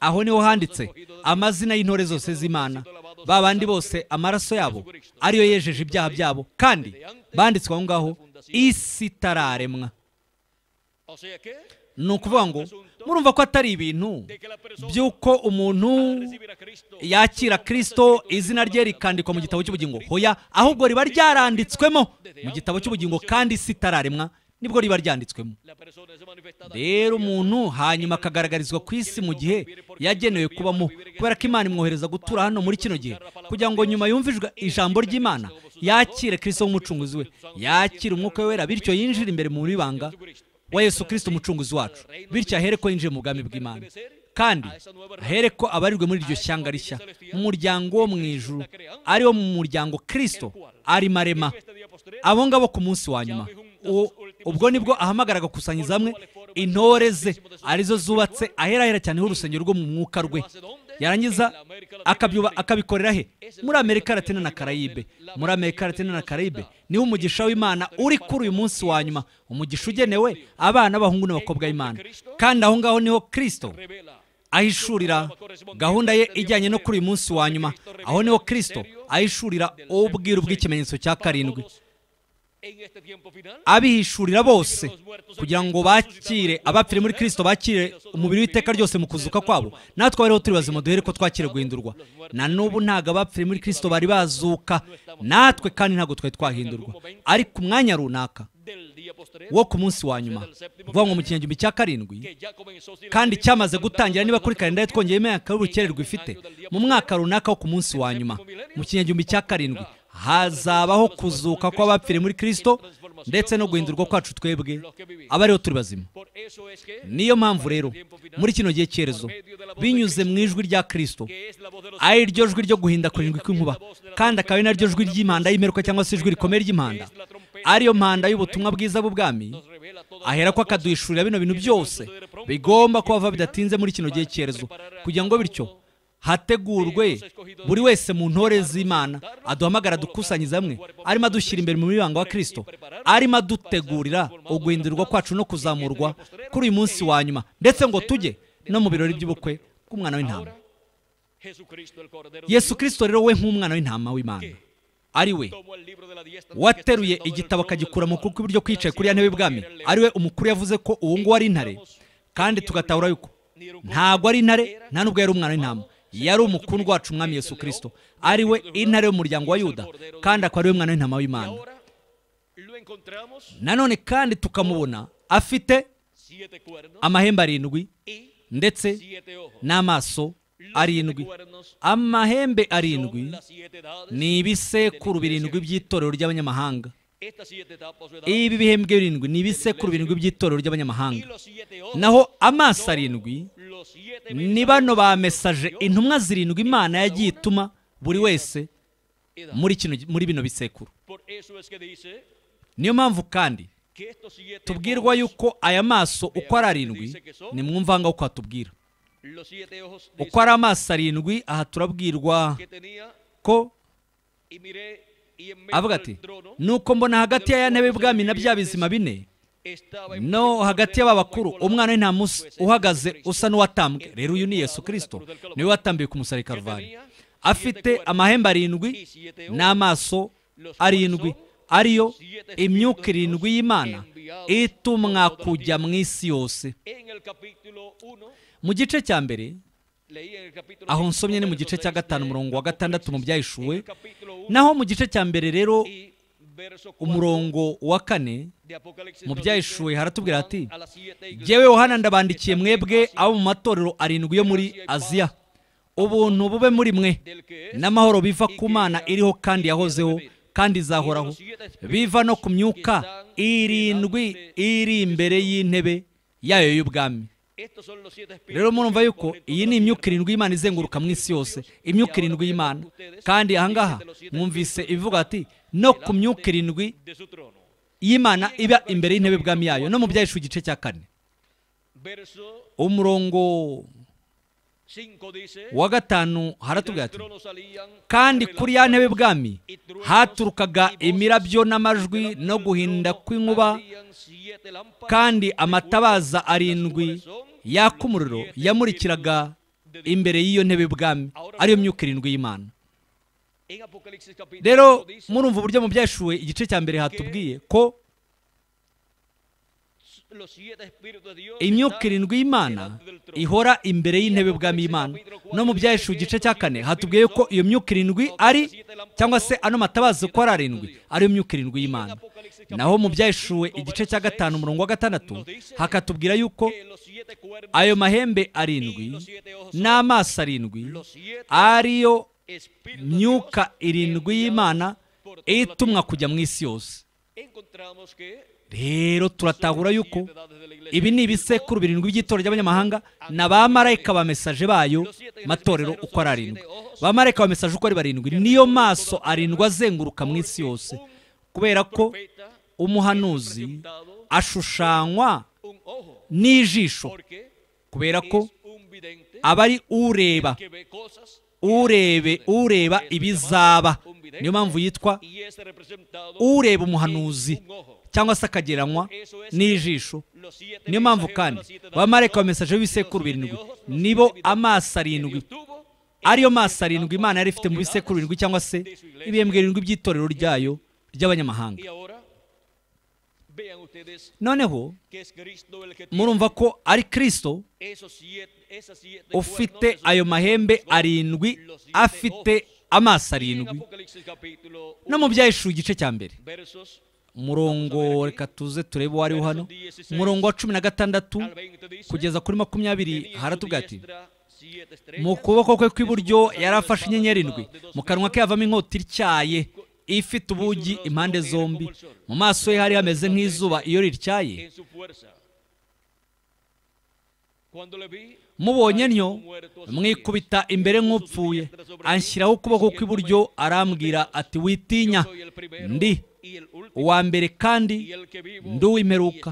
aho niho handitse amazina y'intore zose z'imana ba bandi bose amaraso yabo ariyo yejeje ibyaha byabo kandi banditswe aho ngaho isi itararemwa ni ukuvuga ngo murumva ko atari ibintu by'uko umuntu yakira Kristo izina rye rikandikwa mu gitabo cy'ubugingo hoya ahubwo riba ryaranditswemo mu gitabo cy'ubugingo kandi si itararemwa nibwo riba ryanditswemo rero umuntu hanyuma akagaragarizwa ku isi mu gihe yagenewe kubamo kubera ko imana imwohereza gutura hano muri kino gihe kugira ngo nyuma yumvijwe ijambo ry'imana yakire kirisito w'umucunguzi we yakire umwuka wera bityo yinjire imbere mu bibanga wa yesu Kristo umucunguzi wacu bityo ahere ko yinjiye mu bwami bw'imana kandi ahere ko abarirwe muri iryo shyanga rishya mu muryango wo mu ijuru ariwo mu muryango Kristo ari marema abo ngabo ku munsi wa nyuma ubwo nibwo ahamagara agakusanyiriza hamwe intore ze arizo zubatse aherahera cyane h'urusengero rwo mu mwuka rwe yarangiza akabikorera he muri amerika latina na karayibe muri amerika latina na karayibe niho umugisha w'imana uri kuri uyu munsi wa nyuma umugisha ugenewe abana b'abahungu n'abakobwa b'imana kandi aho ngaho niho kirisito ahishurira gahunda ye ijyanye no kuri uyu munsi wa nyuma aho niho kirisito ahishurira ubwiru bw'ikimenyetso cya karindwi abihishurira bose kugira ngo bakire abapfire muri kirisito bakire umubiri w'iteka ryose mu kuzuka kwabo natwe bariho turi bazima duhere ko twakire guhindurwa na n'ubu ntabwo abapfire muri kirisito bari bazuka natwe kandi ntabwo twari twahindurwa ariko umwanya runaka wo ku munsi wa nyuma uvuga ngo mu kinyagihumbi cya karindwi kandi cyamaze gutangira niba kuri kalendari twongeyemo imyaka y'ubukererwe ifite mu mwaka runaka wo ku munsi wa nyuma mu kinyagihumbi cya karindwi hazabaho kuzuka kw'abapfire muri kirisito ndetse no guhindurwa kwacu twebwe aba ariho turi bazima niyo mpamvu rero muri kino gihe cyerezo binyuze mu ijwi rya kirisito ari ryo jwi ryo guhinda kurindwi kw'inkuba kandi akaba ari naryo jwi ry'impanda y'imperuka cyangwa se ijwi rikomeye ry'impanda ariyo mpanda y'ubutumwa bwiza bw'ubwami ahera ko akaduhishurira bino bintu byose bigomba kuba bidatinze muri kino gihe cyerezo kugira ngo bityo hategurwe buri wese mu ntore z'imana aduhamagara dukusanyiriza hamwe arimo adushyira imbere mu mibanga wa kirisito arimo adutegurira uguhindurirwa kwacu no kuzamurwa kuri uyu munsi wa nyuma ndetse ngo tujye no mu birori by'ubukwe bw'umwana w'intama yesu kirisito rero we nk'umwana w'intama w'imana ari we wateruye igitabo akagikura mu kuboko iburyo kwicaye kuri ya ntebe y'ubwami ari we umukuru yavuze ko uwo nguwo ari intare kandi tugatahura yuko ntabwo ari intare nta nubwo yari umwana w'intama yari umukundwa wacu umwami Yesu Kristo ari we intare y'umuryango wa yuda kandi akaba ari we mwana w'intama w'imana nanone kandi tukamubona afite amahembe arindwi ndetse n'amaso arindwi amahembe arindwi ni ibisekuru birindwi by'itorero ry'abanyamahanga ibi bihembwe birindwi ni ibisekuru birindwi by'itorero ry'abanyamahanga naho amaso arindwi ni bano ba intumwa zirindwi imana yagiye ituma buri wese muri bino bisekuru niyo mpamvu kandi tubwirwa yuko aya maso uko ari arindwi ni mwumvangaho uko hatubwira uko ari amaso arindwi aha turabwirwa ko avuga ati nuko mbona hagati ya ntebe y'ubwami na bya bizima bine no hagati y'aba bakuru umwana nta munsi uhagaze usa n'uwatambwe rero uyu ni yesu kirisito niwe watambiye ku musarika karuvani afite amahembe arindwi n'amaso arindwi ariyo imyuka irindwi y'imana itumwa kujya mu isi yose mu gice cya mbere aho nsomye ni mu gice cya gatanu umurongo wa gatandatu mu byahishuwe naho mu gice cya mbere rero umurongo wa kane mu byahishuwe haratubwira ati ngewe Yohana ndabandikiye mwebwe abo mu matorero arindwi yo muri aziya ubuntu bube muri mwe n'amahoro biva ku mana iriho kandi yahozeho kandi izahoraho biva no ku myuka irindwi iri imbere y'intebe yayo y'ubwami rero murumva yuko iyi ni imyuka irindwi y'imana izenguruka mu isi yose imyuka irindwi y'imana kandi ahangaha mwumvise ivuga ati no ku myuka irindwi y'imana iba imbere y'intebe bwami yayo no mu byahishwe igice cya kane umurongo wa gatanu haratubwira ati kandi kuri ya ntebe bwami haturukaga imirabyo n'amajwi no guhinda kw'inkuba kandi amatabaza arindwi yaka umuriro yamurikiraga imbere y'iyo ntebe bwami ariyo myuka irindwi y'imana rero murumva uburyo mu byashuwe igice cya mbere hatubwiye ko imyuka irindwi y'imana ihora imbere y'intebe bwami y'imana no mu byashuwe igice cya kane hatubwiye ko iyo myuka irindwi ari cyangwa se ano matabazo ko ari arindwi ariyo myuka irindwi y'imana naho mu byashuwe igice cya gatanu umurongo wa gatandatu hakatubwira yuko ayo mahembe arindwi n'amaso arindwi ariyo myuka irindwi y'imana itumwa kujya mu isi yose rero turatahura yuko ibi ni ibisekuru birindwi by'itorero ry'abanyamahanga ni abamarayika ba mesaje bayo matorero uko ari arindwi abamarayika ba mesaje uko ari barindwi niyo maso arindwi azenguruka mu isi yose kubera ko umuhanuzi ashushanywa n'ijisho kubera ko aba ari ureba urebe ureba ibizaba niyo mpamvu yitwa ureba umuhanuzi cyangwa se akageranywa n'ijisho niyo mpamvu kandi abamarayika ba mesaje birindwi nibo amaso arindwi ariyo maso arindwi imana yari ifite mu bisekuru birindwi cyangwa se ibihembwe birindwi by'itorero ryayo ry'abanyamahanga noneho murumva ko ari Kristo ufite ayo mahembe arindwi afite amaso arindwi no mu byayishuye igice cya mbere murongo reka tuze turebe uwo ariho hano murongo wa cumi na gatandatu kugeza kuri makumyabiri haratubwira ati mu kuboko kwe kw'iburyo yari afashe inyenyeri indwi mu kanwa ke havamo inkota ityaye ifite ubugi impande zombi mu maso ye hari hameze nk'izuba iyo rityaye mubonye nyo mwikubita imbere nk'upfuye anshyiraho ukuboko kw'iburyo arambwira ati witinya ndi uwa mbere kandi nduw'imperuka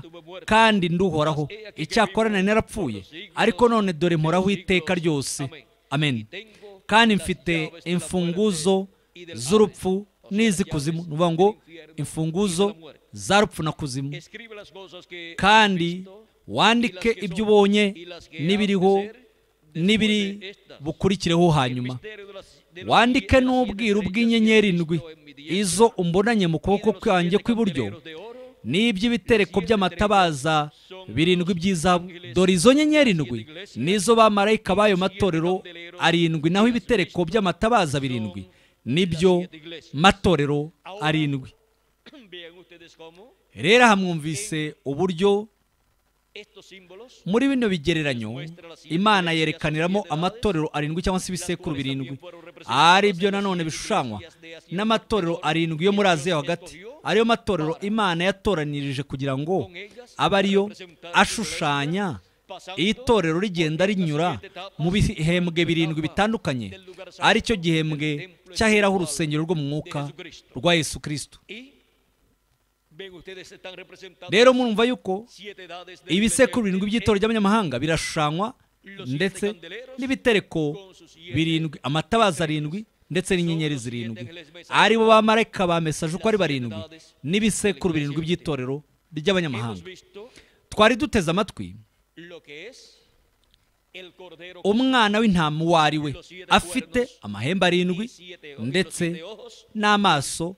kandi nduhoraho icyakorana narapfuye ariko none dore mporaho iteka ryose amen kandi mfite imfunguzo z'urupfu n'izi kuzimu ni ngo imfunguzo zarupfu na kuzimu kandi wandike ibyo ubonye n'ibiriho n'ibiri bukurikireho hanyuma wandike n'ubwiru bw'inyenyeri indwi izo umbonanye mu kuboko kwanjye kw'iburyo n'iby'ibitereko by'amatabaza birindwi byiza dore izo nyenyeri indwi n'izo bamarayika b'ayo matorero arindwi naho ibitereko by'amatabaza birindwi nibyo matorero arindwi rero hamwumvise uburyo muri bino bigereranyo imana yerekaniramo amatorero arindwi cyangwa se ibisekuru birindwi ari byo nanone bishushanywa n'amatorero arindwi yo muri aziya hagati ariyo matorero imana yatoranirije kugira ngo abe ariyo ashushanya itorero rigenda rinyura mu bihembwe birindwi bitandukanye ari cyo gihembwe cy'aheraho urusengero rwo mu mwuka rwa yesu kirisito rero murumva yuko ibisekuru birindwi by'itorero ry'abanyamahanga birashushanywa ndetse n'ibitereko birindwi amatabaza arindwi ndetse n'inyenyeri zirindwi aribo bamarayika bamesaje uko ari barindwi n'ibisekuru birindwi by'itorero ry'abanyamahanga twari duteze amatwi umwana w'intama uwo ari we afite amahembe arindwi ndetse n'amaso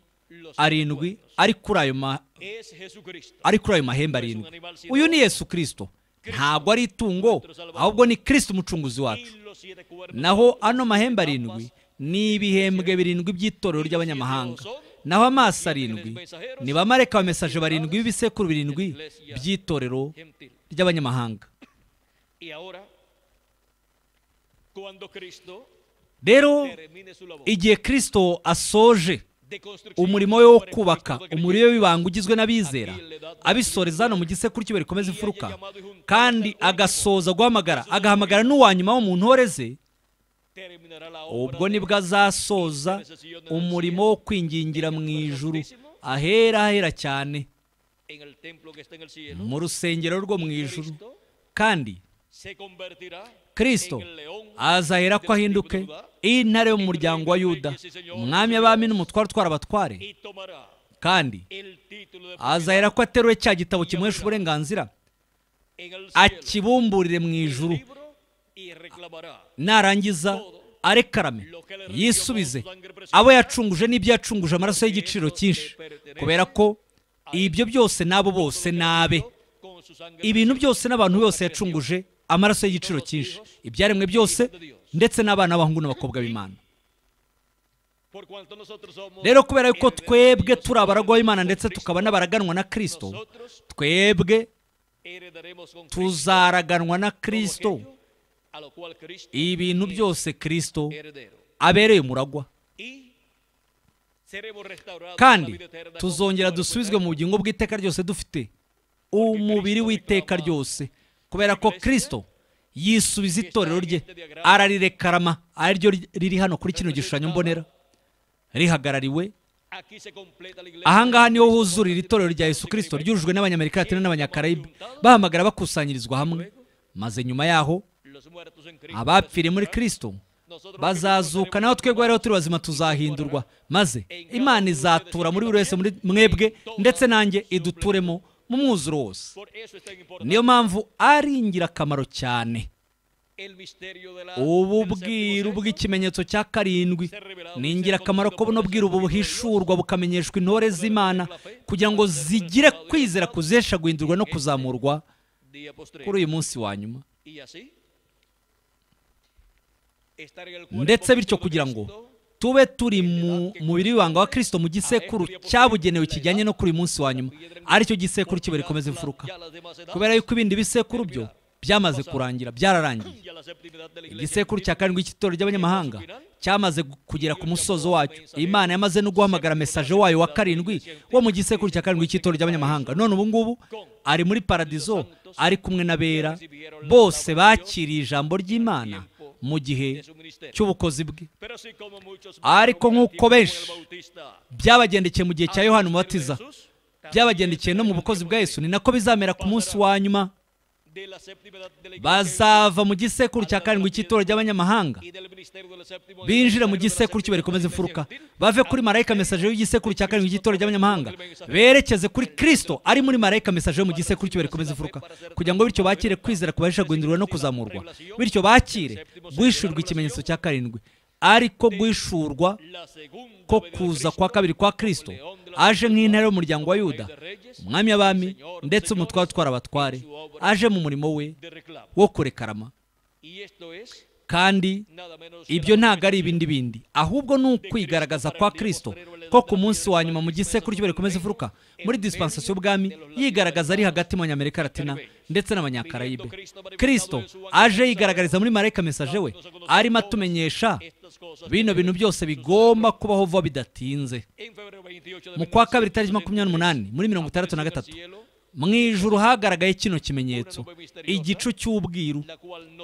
arindwi ari kuri ayo mahembe arindwi uyu ni yesu kirisito ntabwo ari itungo ahubwo ni kirisito umucunguzi wacu naho ano mahembe arindwi ni ibihembwe birindwi by'itorero ry'abanyamahanga naho amaso arindwi ni bamareka abamesaje barindwi b'ibisekuru birindwi by'itorero ry'abanyamahanga Y ahora, quando Cristo rero igihe kirisito asoje umurimo wo kubaka umuriro w'ibanga ugizwe n'abizera abisoreza hano mu gisekuru cye rikomeza imfuruka kandi agasoza guhamagara agahamagara n'uwa nyuma wo mu ntore ubwo nibwo azasoza umurimo wo kwingingira mu ijuru ahera ahera cyane mu rusengero rwo mu ijuru kandi Kristo azahera ko ahinduke intare y'umuryango wa yuda umwami abami n'umutware utwara abatware kandi azahera ko ateruwe cya gitabo kimuhesha uburenganzira akibumburire mu ijuru narangiza arekarame yisubize abo yacunguje n'ibyo yacunguje amaraso y'igiciro cyinshi kubera ko ibyo byose n'abo bose n'abe ibintu byose n'abantu bose yacunguje amaraso y'igiciro cyinshi ibyaremwe byose ndetse n'abana b'abahungu n'abakobwa b'imana rero kubera yuko twebwe turi abaragwa b'imana ndetse tukaba n'abaraganwa na kirisito twebwe tuzaraganwa na kirisito ibintu byose kirisito abereye umuragwa kandi tuzongera dusubizwe mu bugingo bw'iteka ryose dufite umubiri w'iteka ryose kubera ko kirisito yisubiza itorero rye ararirekarama ari ryo riri hano kuri kino gishushanyo mbonera rihagarariwe ahangaha niho huzurira itorero rya Yesu kirisito ryujujwe n'abanyamerika latine n'abanyakarayibe bahamagara bakusanyirizwa hamwe maze nyuma yaho abapfiriye muri kirisito bazazuka naho twebwe ariho turi bazima tuzahindurwa maze imana izatura muri buri wese muri mwebwe ndetse nanjye iduturemo mu mwuzuro wose niyo mpamvu ari ingirakamaro cyane ubu bwiru bw'ikimenyetso cya karindwi ni ingirakamaro ko buno bwiru buhishurwa bukamenyeshwa intore z'imana kugira ngo zigire kwizera kuzesha guhindurwa no kuzamurwa kuri uyu munsi wa nyuma ndetse bityo kugira ngo tube turi mu mubiri w'ibanga wa kirisito mu gisekuru cyabugenewe kijyanye no kuri uyu munsi wa nyuma aricyo gisekuru kiba rikomeza imfuruka kubera yuko ibindi bisekuru byo byamaze kurangira byararangiye igisekuru cya karindwi cy'itorero ry'abanyamahanga cyamaze kugera ku musozo wacyo imana yamaze no guhamagara mesaje wayo wa karindwi wo mu gisekuru cya karindwi cy'itorero ry'abanyamahanga none ubu ngubu ari muri paradizo ari kumwe n'abera bose bakiriye ijambo ry'imana mu gihe cy'ubukozi bwe ariko nk'uko benshi byabagendekeye mu gihe cya yohani umubatiza byabagendekeye no mu bukozi bwa yesu ni nako bizamera ku munsi wa nyuma bazava mu gisekuru cya karindwi cy'itora ry'abanyamahanga binjira mu gisekuru cyo barikomeza imfuruka bave kuri marayika mesaje y'igisekuru cya karindwi cy'itora ry'abanyamahanga berekeze kuri kirisito ari muri marayika mesaje yo mu gisekuru cyo barikomeza imfuruka kugira ngo bityo bakire kwizera kubahesha guhindurwa no kuzamurwa bityo bakire guhishurwa ikimenyetso cya karindwi ariko guhishurwa ko kuza kwa kabiri kwa Kristo, aje nk'intare y'umuryango wa yuda umwami abami ndetse umutwaro utwara abatware aje mu murimo we wo kurekarama kandi ibyo ntabwo ari ibindi bindi ahubwo ni ukwigaragaza kwa Kristo. ko ku munsi wa nyuma mu gisekuru cy'ubere rikomeza ivuruka muri disipansasiyo y'ubwami yigaragaza ari hagati mu banyamerika latina ndetse n'abanyakarayibe kirisito aje yigaragariza muri marayika mesaje we arimo atumenyesha bino bintu byose bigomba kubaho vuba bidatinze mu kwa kabiri tariki makumyabiri n'umunani muri mirongo itandatu na gatatu mu ijuru hagaragaye kino kimenyetso igicu cy'ubwiru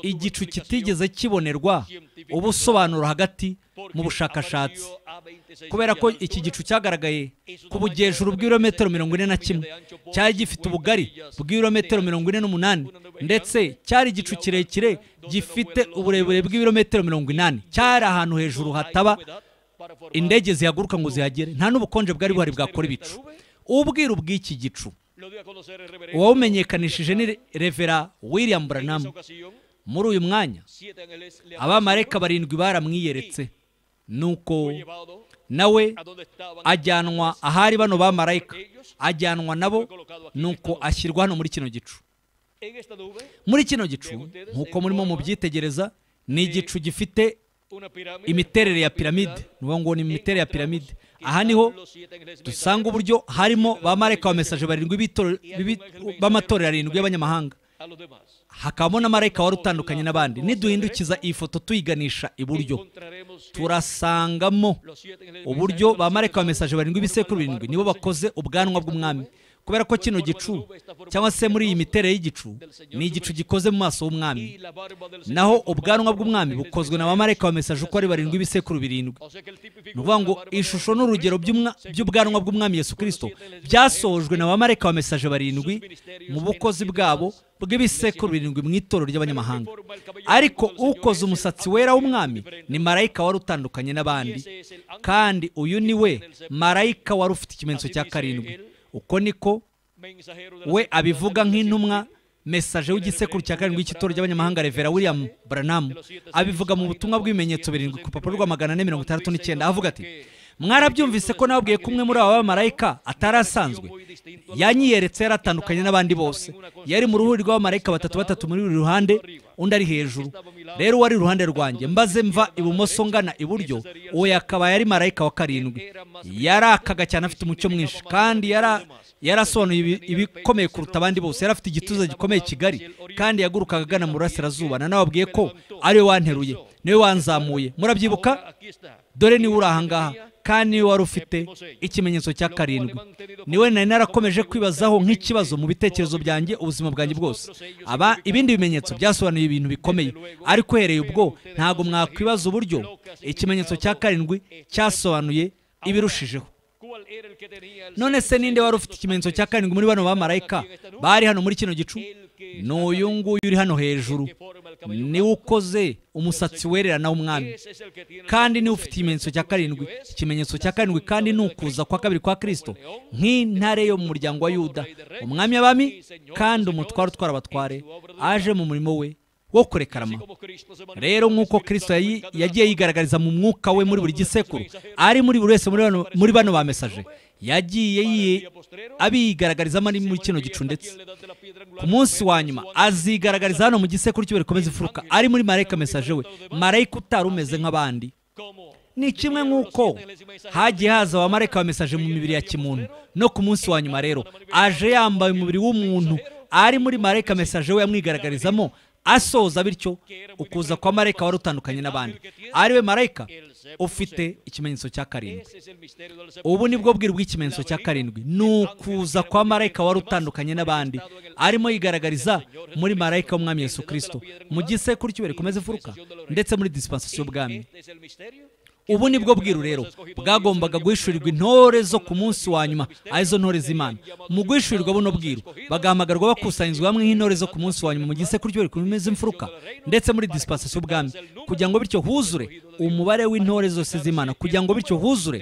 igicu kitigeze kibonerwa ubusobanuro hagati mu bushakashatsi kubera ko iki gicu cyagaragaye ku bugejuru bw'ibirometero mirongo ine na kimwe cyari gifite ubugari bw'ibirometero mirongo ine n'umunani ndetse cyari igicu kirekire gifite uburebure bw'ibirometero mirongo inani cyari ahantu hejuru hataba indege zihaguruka ngo zihagere nta n'ubukonje bwari buhari bwakora ibicu ubwiru bw'iki gicu uwawumenyekanishije ni revera william branham muri uyu mwanya abamarayika barindwi baramwiyeretse nuko nawe ajyanwa ahari bano bamarayika ajyanwa nabo nuko ashyirwa hano muri kino gicu muri kino gicu nk'uko murimo mubyitegereza ni igicu gifite imiterere ya piramide ni ngo ni imiterere ya piramide aha niho dusanga uburyo harimo ba marayika wa barindwi b'amatorero arindwi y'abanyamahanga hakabamo na marayika wari utandukanye n'abandi niduhindukiza iyi foto tuyiganisha iburyo turasangamo uburyo ba marayika wa mesaje barindwi ibisekuru birindwi nibo bakoze ubwanwa bw'umwami kubera ko kino gicu cyangwa se muri iyi miterere y'igicu ni igicu gikoze mu maso h'umwami naho ubwanwa bw'umwami bukozwe na bamarayika wa mesaje uko ari barindwi ibisekuru birindwi ni ukuvuga ngo ishusho n'urugero by'ubwanwa bw'umwami Yesu kirisito byasojwe na bamarayika wa barindwi mu bukozi bwabo bw'ibisekuru birindwi mu itorero ry'abanyamahanga ariko ukoze umusatsi wera w'umwami ni marayika wari utandukanye n'abandi kandi uyu ni we marayika wari ufite ikimenyetso cya karindwi uko niko we abivuga nk'intumwa mesaje w'igisekuru cya karindwi cy'itoro ry'abanyamahanga revera william branham abivuga mu butumwa bw'ibimenyetso birindwi ku rupapuro rwa magana ane mirongo itandatu n'icyenda avuga ati mwarabyumvise ko nababwiye ko umwe muri aba bamarayika atari asanzwe yanyiyeretse yaratandukanye n'abandi bose yari mu ruhuri rw'abamarayika batatu batatu muri buri ruhande undi ari hejuru rero uwari iruhande rwanjye mbaze mva ibumoso ngana iburyo uwo yakabaye yari marayika wa karindwi yarakaga cyane afite umucyo mwinshi kandi yarasobanuye ibikomeye kuruta abandi bose yari afite igituza gikomeye kigali kandi yagurukaga agana mu burasirazuba nanababwiye ko ariwe wanteruye niwe wanzamuye murabyibuka dore niwe uri ahangaha kandi wari ufite ikimenyetso cya karindwi niwe nari narakomeje kwibazaho nk'ikibazo mu bitekerezo byanjye ubuzima bwanjye bwose aba ibindi bimenyetso byasobanuye ibintu bikomeye ariko uhereye ubwo ntabwo mwakwibaza uburyo ikimenyetso cya karindwi cyasobanuye ibirushijeho none se ninde wari ufite ikimenyetso cya karindwi muri bano bamarayika bari hano muri kino gicu ni uyu nguyu uri hano hejuru niwe ukoze umusatsi wererana w'umwami kandi niwe ufite ikimenyetso cya karindwi ikimenyetso cya karindwi kandi ni ukuza kwa kabiri kwa kirisito nk'intare yo mu muryango wa yuda umwami abami kandi umutware utwara abatware aje mu murimo we wo kurekarama rero nk'uko kirisito yagiye yigaragariza mu mwuka we muri buri gisekuru ari muri buri wese muri bano bamesaje yagiye abigaragarizamo ari muri kino gicu ndetse ku munsi wa nyuma azigaragariza hano mu gisekuru cy'iwe rikomeza ifuruka ari muri marayika mesaje we marayika utari umeze nk'abandi ni kimwe nk'uko hagiye haza wa marayika wa mesaje mu mibiri ya kimuntu no ku munsi wa nyuma rero aje yambaye umubiri w'umuntu ari muri marayika mesaje we yamwigaragarizamo asoza bityo ukuza kwa marayika wari utandukanye n'abandi ari we marayika ufite ikimenyetso cya karindwi ubu ni bwo bwira bw'ikimenyetso cya karindwi ni ukuza kwa marayika wari utandukanye n'abandi arimo yigaragariza muri marayika w'umwami Yesu kirisito mu gisekuru cyibere kumeze imfuruka ndetse muri disipansasiyo y'ubwami ubu ni bwo bwiru rero bwagombaga guhishurirwa intore zo ku munsi wa nyuma arizo ntore z'imana mu guhishurirwa buno bwiru bagahamagarwa bakusanyirizwa hamwe nk'intore zo ku munsi wa nyuma mu gihe isekuryo rikomeza imfuruka ndetse muri disipansasiyo y'ubwami kugira ngo bityo huzure umubare w'intore zose z'imana kugira ngo bityo huzure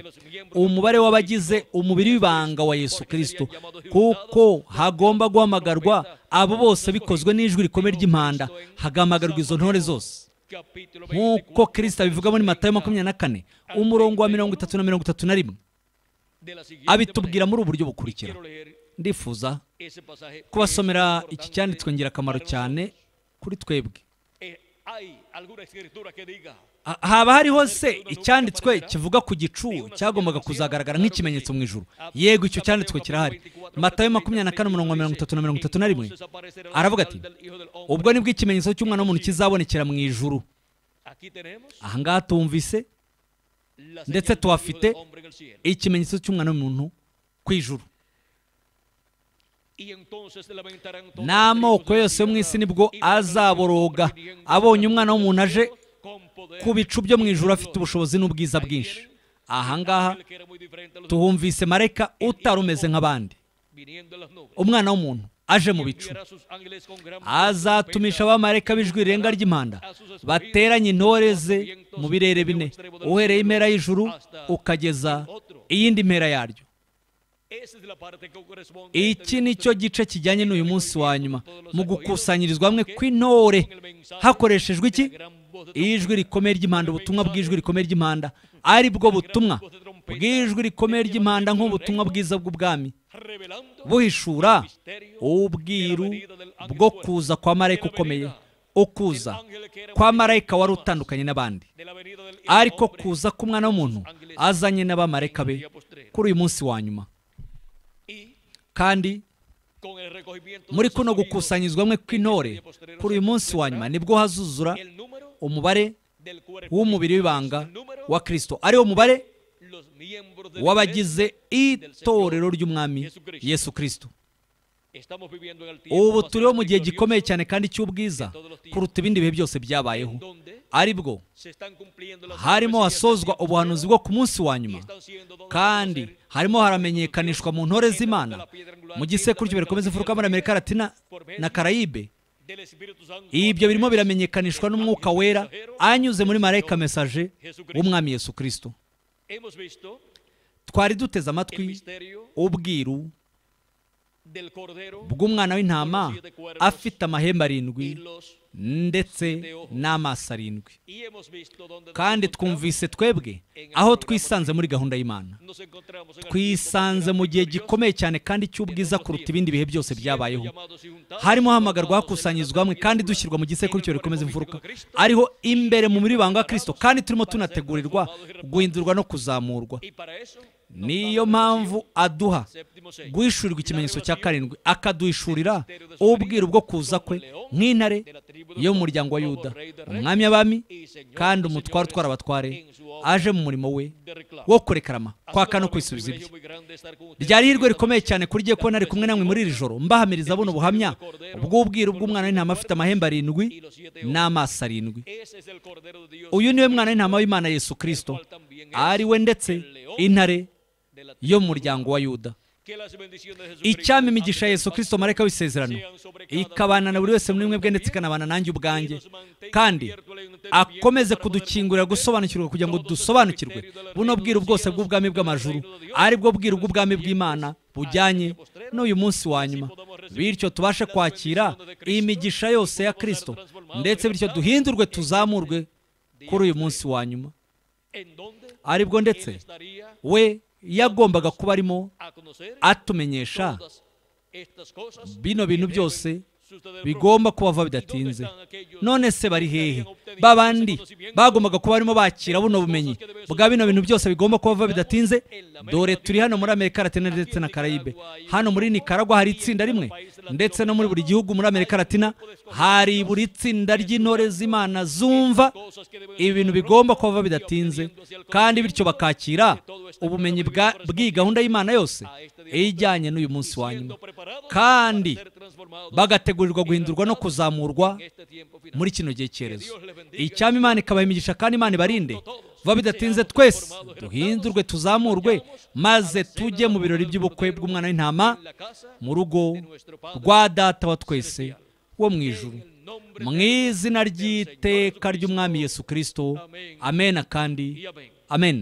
umubare w'abagize umubiri w'ibanga wa yesu kirisito kuko hagomba guhamagarwa abo bose bikozwe n'ijwi rikomeye ry'impanda hagahamagarwa izo ntore zose nk'uko kirisita bivuga muri matayo makumyabiri na kane umurongo wa mirongo itatu na mirongo itatu na rimwe abitubwira muri ubu buryo bukurikira ndifuza kubasomera iki cyanditswe ngirakamaro cyane kuri twebwe eh, haba hariho se icyanditswe kivuga ku gicu cyagombaga kuzagaragara nk'ikimenyetso mu ijoro yego icyo cyanditswe kirahari matayo makumyabiri na kane umurongo mirongo itatu na mirongo itatu na rimwe aravuga ati ubwo nibwo ikimenyetso cy'umwana w'umuntu kizabonekera mu ijuru aha tumvise ndetse tuhafite ikimenyetso cy'umwana w'umuntu ku ijuru n'amoko yose yo mu isi nibwo azaboroga abonye umwana w'umuntu aje ku bicu byo mu ijoro afite ubushobozi n'ubwiza bwinshi ahangaha tuhumvise Mareka utari umeze nk'abandi umwana w'umuntu aje mu bicu azatumisha abamarayika b'ijwi rirenga ry'impanda bateranye intore ze mu birere bine uhereye impera y'ijuru ukageza iyindi mpera yaryo iki ni cyo gice kijyanye n'uyu munsi wa nyuma mu gukusanyirizwa hamwe kw'intore hakoreshejwe iki ijwi rikomeye ry'impanda ubutumwa bw'ijwi rikomeye ry'impanda ari bwo butumwa bw'ijwi rikomeye ry'impanda nk'ubutumwa bwiza bw'ubwami buhishura ubwiru bwo kuza kwa marayika ukomeye ukuza kwa marayika wari utandukanye n'abandi ariko kuza k'umwana w'umuntu azanye n'abamarayika be kuri uyu munsi wa nyuma kandi muri kuno hamwe kw'intore kuri uyu munsi wa nyuma nibwo hazuzura umubare w'umubiri w'ibanga wa kirisito ariwo mubare w'abagize itorero ry'umwami yesu kirisito ubu turiho mu gihe gikomeye cyane kandi cy'ubwiza kuruta ibindi bihe byose byabayeho aribwo harimo hasozwa ubuhanuzi bwo ku munsi wa nyuma kandi harimo haramenyekanishwa mu ntore z'imana mu gisekuru cy'imbere komeza muri amerika latina na karayibe ibyo birimo biramenyekanishwa n'umwuka wera anyuze muri marayika mesaje w'umwami Yesu kirisito twari duteze amatwi ubwiru bw'umwana w'intama afite amahembe arindwi ndetse n'amaso arindwi kandi twumvise twebwe aho twisanze muri gahunda y'imana twisanze mu gihe gikomeye cyane kandi cy'ubwiza kuruta ibindi bihe byose byabayeho harimo hamagarwa hakusanyirizwa hamwe kandi dushyirwa mu gisekuru cyo rikomeza imfuruka ariho imbere mu miribanga ya kirisito kandi turimo tunategurirwa guhindurwa no kuzamurwa niyo mpamvu aduha guhishurirwa ikimenyetso cya karindwi akaduhishurira ubwiru bwo kuza kwe nk'intare yo mu muryango wa yuda umwami abami kandi umutware utwara abatware aje mu murimo we wo kurekarama kwaka no kwisubiza ibye ryari hirwe rikomeye cyane kuri gihe kubona ari kumwe namwe muri iri joro mbahamiriza abona ubuhamya bw'ubwiru bw'umwana w'intama afite amahembe arindwi n'amaso arindwi uyu niwe mwana w'intama w'imana yesu kirisito ari we ndetse intare yo mu muryango wa yuda icyami imigisha yesu kirisito mareka w'isezerano ikabana na buri wese muri mwe bwe ndetse ikanabana nanjye ubwanjye kandi akomeze kudukingurira gusobanukirwa kugira ngo dusobanukirwe buno bwiru bwose bw'ubwami bw'amajuru aribwo bwiru bw'ubwami bw'imana bujyanye n'uyu munsi wa nyuma bityo tubashe kwakira iyi migisha yose ya kirisito ndetse bityo duhindurwe tuzamurwe kuri uyu munsi wa nyuma aribwo ndetse we yagombaga kuba arimo atumenyesha bino bintu byose bigomba kuba bidatinze none se bari hehe babandi bagombaga kuba barimo bakira buno bumenyi bwa bino bintu byose bigomba kuba bidatinze dore turi hano muri amerika latina ndetse na carayibe hano muri nicaragua hari itsinda rimwe ndetse no muri buri gihugu muri amerika latina hari buri tsinda ry'intore z'imana zumva ibintu bigomba kuba bidatinze kandi bityo bakakira ubumenyi bw'iyi gahunda y'imana yose ijyanye n'uyu munsi wa nyuma kandi bagategura kugurirwa guhindurwa no kuzamurwa muri kino gihe cyerezo icyama imana ikabaha imigisha kandi imana ibarinde vuba bidatinze twese duhindurwe tuzamurwe maze tujye mu birori by'ubukwe bw'umwana w'intama mu rugo rwa data wa twese wo mu ijuru mu izina ry'iteka ry'umwami yesu kirisito amena kandi amen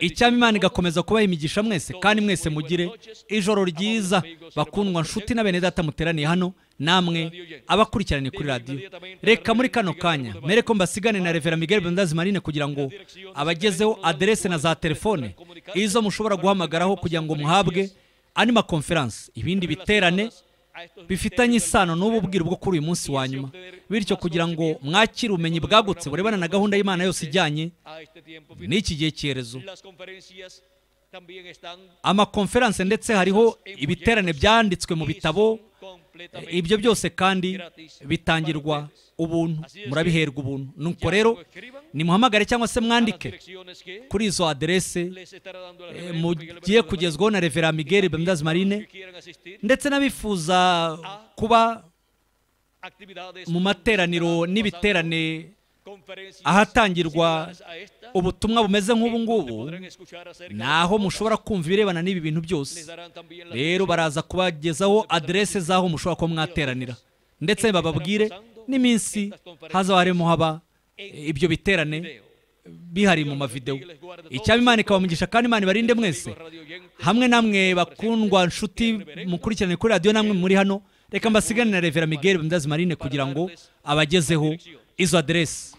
icyamimana igakomeza kubaha imigisha mwese kandi mwese mugire ijoro ryiza bakundwa nshuti na bene data muteraniye hano namwe abakurikirane kuri radiyo reka muri kano kanya mere ko mbasigane na revera miguel bendazi marine kugira ngo abagezeho aderese na za telefone izo mushobora guhamagaraho kugira ngo muhabwe anima konferanse ibindi biterane bifitanye isano n'ubu bwo kuri uyu munsi wa nyuma bityo kugira ngo mwakire ubumenyi bwagutse burebana na gahunda y'imana yose ijyanye n'iki gihe cyerezo amakonferanse ndetse hariho ibiterane byanditswe mu bitabo Eh, ibyo byose kandi bitangirwa ubuntu murabiherwa ubuntu nuko rero nimuhamagare cyangwa se mwandike kuri izo aderese eh, mugiye kugezwaho na revera miguel bamidazi marine ndetse n'abifuza kuba mu materaniro n'ibiterane ahatangirwa ubutumwa bumeze eh, nk'ubu ngubu naho mushobora kumva ibirebana n'ibi bintu byose rero baraza kubagezaho aderese z'aho mushobora kuba mwateranira ndetse bababwire n'iminsi hazaba harimo haba eh, ibyo biterane bihari mu mavidewo icyaba imana ikabamugisha kandi imana ibarinde mwese hamwe namwe bakundwa nshuti mukurikirane kuri radiyo namwe muri hano reka mbasiganire na revera miguel bundazi marine kugira ngo abagezeho izo aderesi